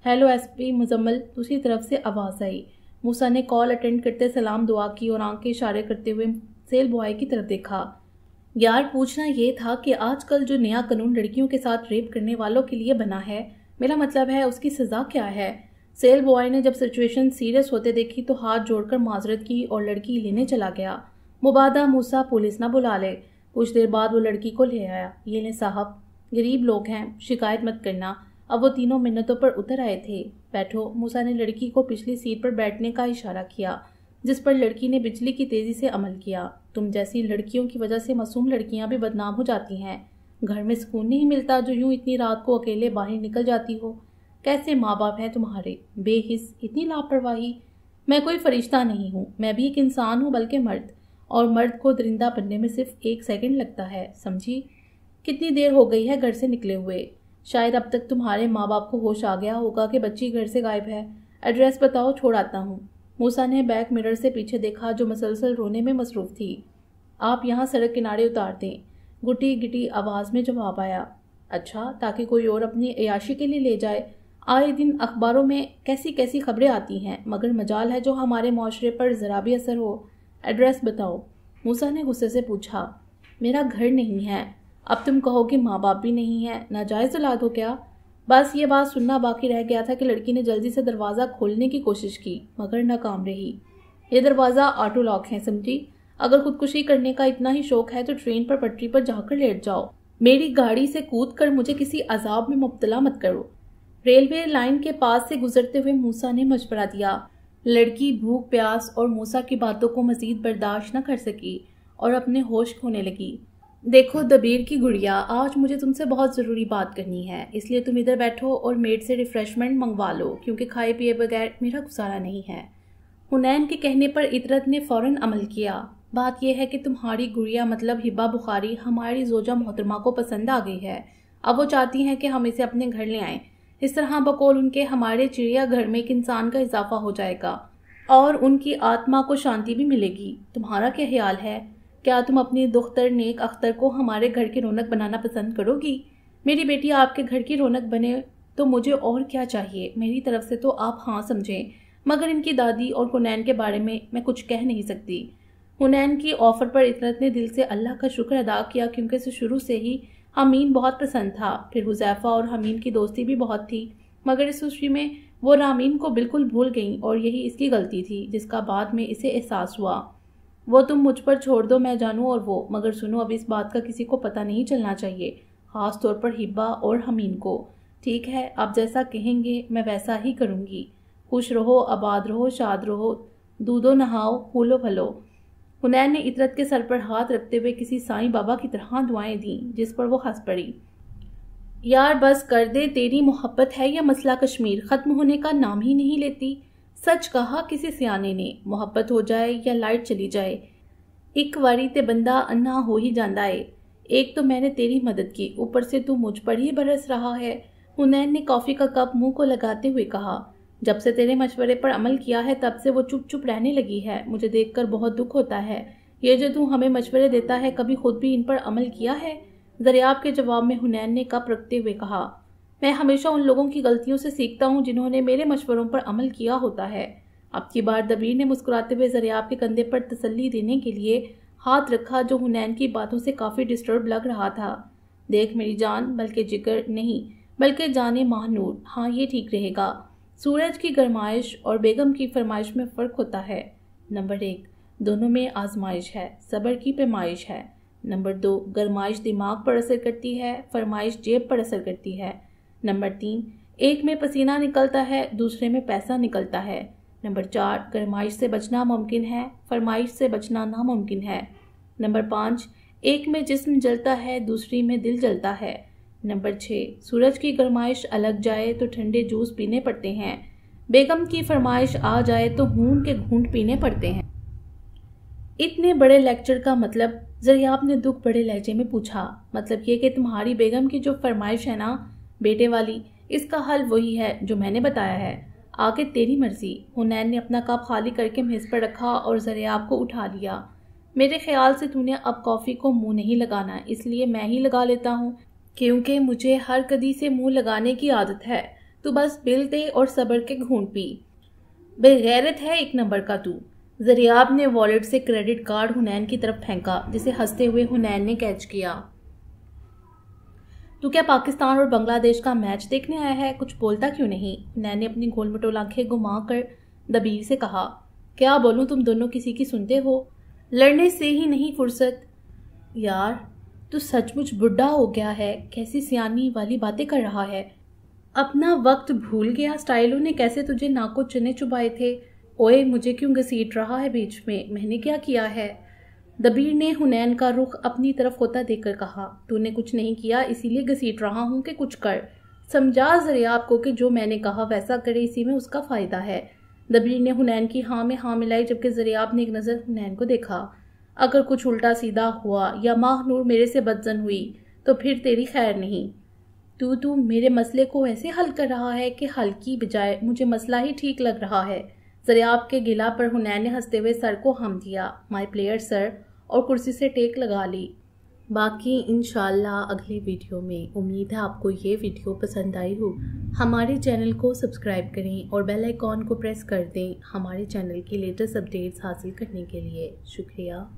हेलो एसपी मुजम्मल दूसरी तरफ से आवाज़ आई मूसा ने कॉल अटेंड करते सलाम दुआ की और के इशारे करते हुए सेल बॉय की तरफ देखा यार पूछना ये था कि आजकल जो नया कानून लड़कियों के साथ रेप करने वालों के लिए बना है मेरा मतलब है उसकी सज़ा क्या है सेल बॉय ने जब सिचुएशन सीरियस होते देखी तो हाथ जोड़कर माजरत की और लड़की लेने चला गया मुबादा मूसा पुलिस ना बुला ले कुछ देर बाद वो लड़की को ले आया ये ले साहब गरीब लोग हैं शिकायत मत करना अब वो तीनों मिन्नतों पर उतर आए थे बैठो मूसा ने लड़की को पिछली सीट पर बैठने का इशारा किया जिस पर लड़की ने बिजली की तेज़ी से अमल किया तुम जैसी लड़कियों की वजह से मासूम लड़कियां भी बदनाम हो जाती हैं घर में सुकून नहीं मिलता जो यूं इतनी रात को अकेले बाहर निकल जाती हो कैसे माँ बाप हैं तुम्हारे बेहिस इतनी लापरवाही मैं कोई फरिश्ता नहीं हूँ मैं भी एक इंसान हूँ बल्कि मर्द और मर्द को दरिंदा बनने में सिर्फ एक सेकंड लगता है समझी कितनी देर हो गई है घर से निकले हुए शायद अब तक तुम्हारे माँ बाप को होश आ गया होगा कि बच्ची घर से गायब है एड्रेस बताओ छोड़ आता हूँ मूसा ने बैक मिरर से पीछे देखा जो मसलसल रोने में मसरूफ़ थी आप यहाँ सड़क किनारे उतार दें गुटी गिटी आवाज़ में जवाब आया अच्छा ताकि कोई और अपनी अयाशी के लिए ले जाए आए दिन अखबारों में कैसी कैसी खबरें आती हैं मगर मजाल है जो हमारे माशरे पर ज़रा भी असर हो एड्रेस बताओ मूसा ने गुस्से से पूछा मेरा घर नहीं है अब तुम कहो कि माँ बाप भी नहीं है नाजायज़ औलाद हो क्या बस ये बात सुनना बाकी रह गया था कि लड़की ने जल्दी से दरवाज़ा खोलने की कोशिश की मगर नाकाम रही ये दरवाज़ा ऑटो लॉक है समझी अगर खुदकुशी करने का इतना ही शौक है तो ट्रेन पर पटरी पर जाकर लेट जाओ मेरी गाड़ी से कूद कर मुझे किसी अजाब में मुबतला मत करो रेलवे लाइन के पास से गुजरते हुए मूसा ने मशवरा दिया लड़की भूख प्यास और मूसा की बातों को मजीद बर्दाश्त न कर सकी और अपने होश खोने लगी देखो दबीर की गुड़िया आज मुझे तुमसे बहुत ज़रूरी बात करनी है इसलिए तुम इधर बैठो और मेड से रिफ़्रेशमेंट मंगवा लो क्योंकि खाए पिए बगैर मेरा गुजारा नहीं है हुनैन के कहने पर इतरत ने फ़ौर अमल किया बात यह है कि तुम्हारी गुड़िया मतलब हिब्बा बुखारी हमारी जोजा मोहतरमा को पसंद आ गई है अब वो चाहती हैं कि हम इसे अपने घर ले आएँ इस तरह बकौल उनके हमारे चिड़ियाघर में एक इंसान का इजाफा हो जाएगा और उनकी आत्मा को शांति भी मिलेगी तुम्हारा क्या ख्याल है क्या तुम अपनी दुख्तर नेक अख्तर को हमारे घर की रौनक बनाना पसंद करोगी मेरी बेटी आपके घर की रौनक बने तो मुझे और क्या चाहिए मेरी तरफ से तो आप हाँ समझें मगर इनकी दादी और हुनैन के बारे में मैं कुछ कह नहीं सकती हुनैन की ऑफ़र पर इतरत ने दिल से अल्लाह का शुक्र अदा किया क्योंकि उसे शुरू से ही हमीन बहुत पसंद था फिर हुजैफ़ा और हमीन की दोस्ती भी बहुत थी मगर इस खुशी में वो रामीन को बिल्कुल भूल गई और यही इसकी गलती थी जिसका बाद में इसे एहसास हुआ वो तुम मुझ पर छोड़ दो मैं जानूँ और वो मगर सुनो अब इस बात का किसी को पता नहीं चलना चाहिए ख़ास तौर पर हिब्बा और हमीन को ठीक है आप जैसा कहेंगे मैं वैसा ही करूँगी खुश रहो आबाद रहो शाद रहो दूधो नहाओ फूलो फलो हुनैन ने इतरत के सर पर हाथ रखते हुए किसी साईं बाबा की तरह दुआएं दी जिस पर वो हंस पड़ी यार बस कर दे तेरी मोहब्बत है या मसला कश्मीर ख़त्म होने का नाम ही नहीं लेती सच कहा किसी सियाने ने मोहब्बत हो जाए या लाइट चली जाए एक बारी ते बंदा अन्ना हो ही जाता है एक तो मैंने तेरी मदद की ऊपर से तू मुझ पर ही बरस रहा है हुनैन ने कॉफ़ी का कप मुंह को लगाते हुए कहा जब से तेरे मशवरे पर अमल किया है तब से वो चुप चुप रहने लगी है मुझे देखकर बहुत दुख होता है ये जो तू हमें मशवरे देता है कभी खुद भी इन पर अमल किया है दरियाब के जवाब में हुनैन ने कप रखते हुए कहा मैं हमेशा उन लोगों की गलतियों से सीखता हूँ जिन्होंने मेरे मशवरों पर अमल किया होता है अब की बार दबीर ने मुस्कुराते हुए जरियाब के कंधे पर तसल्ली देने के लिए हाथ रखा जो हुनैन की बातों से काफ़ी डिस्टर्ब लग रहा था देख मेरी जान बल्कि जिक्र नहीं बल्कि जाने महानूर हाँ ये ठीक रहेगा सूरज की गरमाइश और बेगम की फरमाइश में फ़र्क होता है नंबर एक दोनों में आजमाइश है सब्र की पैमाइश है नंबर दो गरमाइश दिमाग पर असर करती है फरमाइश जेब पर असर करती है नंबर तीन एक में पसीना निकलता है दूसरे में पैसा निकलता है नंबर चार गरमाइश से बचना मुमकिन है फरमाइश से बचना नामुमकिन है नंबर पाँच एक में जिस्म जलता है दूसरी में दिल जलता है नंबर छः सूरज की गरमाइश अलग जाए तो ठंडे जूस पीने पड़ते हैं बेगम की फरमाइश आ जाए तो हून के घूंट पीने पड़ते हैं इतने बड़े लेक्चर का मतलब जरिया आपने दुख बड़े लहजे में पूछा मतलब ये कि तुम्हारी बेगम की जो फरमाइश है ना बेटे वाली इसका हल वही है जो मैंने बताया है आगे तेरी मर्जी हुनैन ने अपना कप खाली करके मेज़ पर रखा और जरियाब को उठा लिया मेरे ख्याल से तूने अब कॉफ़ी को मुंह नहीं लगाना इसलिए मैं ही लगा लेता हूँ क्योंकि मुझे हर कदी से मुंह लगाने की आदत है तो बस बिल दे और सबर के घूंट पी बेगैरत है एक नंबर का तू जरियाब ने वॉलेट से क्रेडिट कार्ड हुनैन की तरफ फेंका जिसे हंसते हुए हुनैन ने कैच किया तो क्या पाकिस्तान और बांग्लादेश का मैच देखने आया है कुछ बोलता क्यों नहीं नैन ने अपनी घोलमटोल मटोल आंखें घुमा कर दबीर से कहा क्या बोलूँ तुम दोनों किसी की सुनते हो लड़ने से ही नहीं फुर्सत यार तू सचमुच बुढ़ा हो गया है कैसी सियानी वाली बातें कर रहा है अपना वक्त भूल गया स्टाइलों ने कैसे तुझे नाको चने चुबाए थे ओए मुझे क्यों घसीट रहा है बीच में मैंने क्या किया है दबीर ने हुनैन का रुख अपनी तरफ होता देखकर कहा तूने कुछ नहीं किया इसीलिए घसीट रहा हूँ कि कुछ कर समझा जरिया आपको कि जो मैंने कहा वैसा करे इसी में उसका फ़ायदा है दबीर ने हुनैन की हाँ में हाँ मिलाई जबकि जरियाब ने एक नज़र हुनैन को देखा अगर कुछ उल्टा सीधा हुआ या माह नूर मेरे से बदजन हुई तो फिर तेरी खैर नहीं तू तू तो मेरे मसले को ऐसे हल कर रहा है कि हल की बजाय मुझे मसला ही ठीक लग रहा है जरियाब के गिला पर हुनैन ने हंसते हुए सर को हम दिया माई प्लेयर सर और कुर्सी से टेक लगा ली बाकी इन अगले वीडियो में उम्मीद है आपको ये वीडियो पसंद आई हो हमारे चैनल को सब्सक्राइब करें और बेल आइकॉन को प्रेस कर दें हमारे चैनल की लेटेस्ट अपडेट्स हासिल करने के लिए शुक्रिया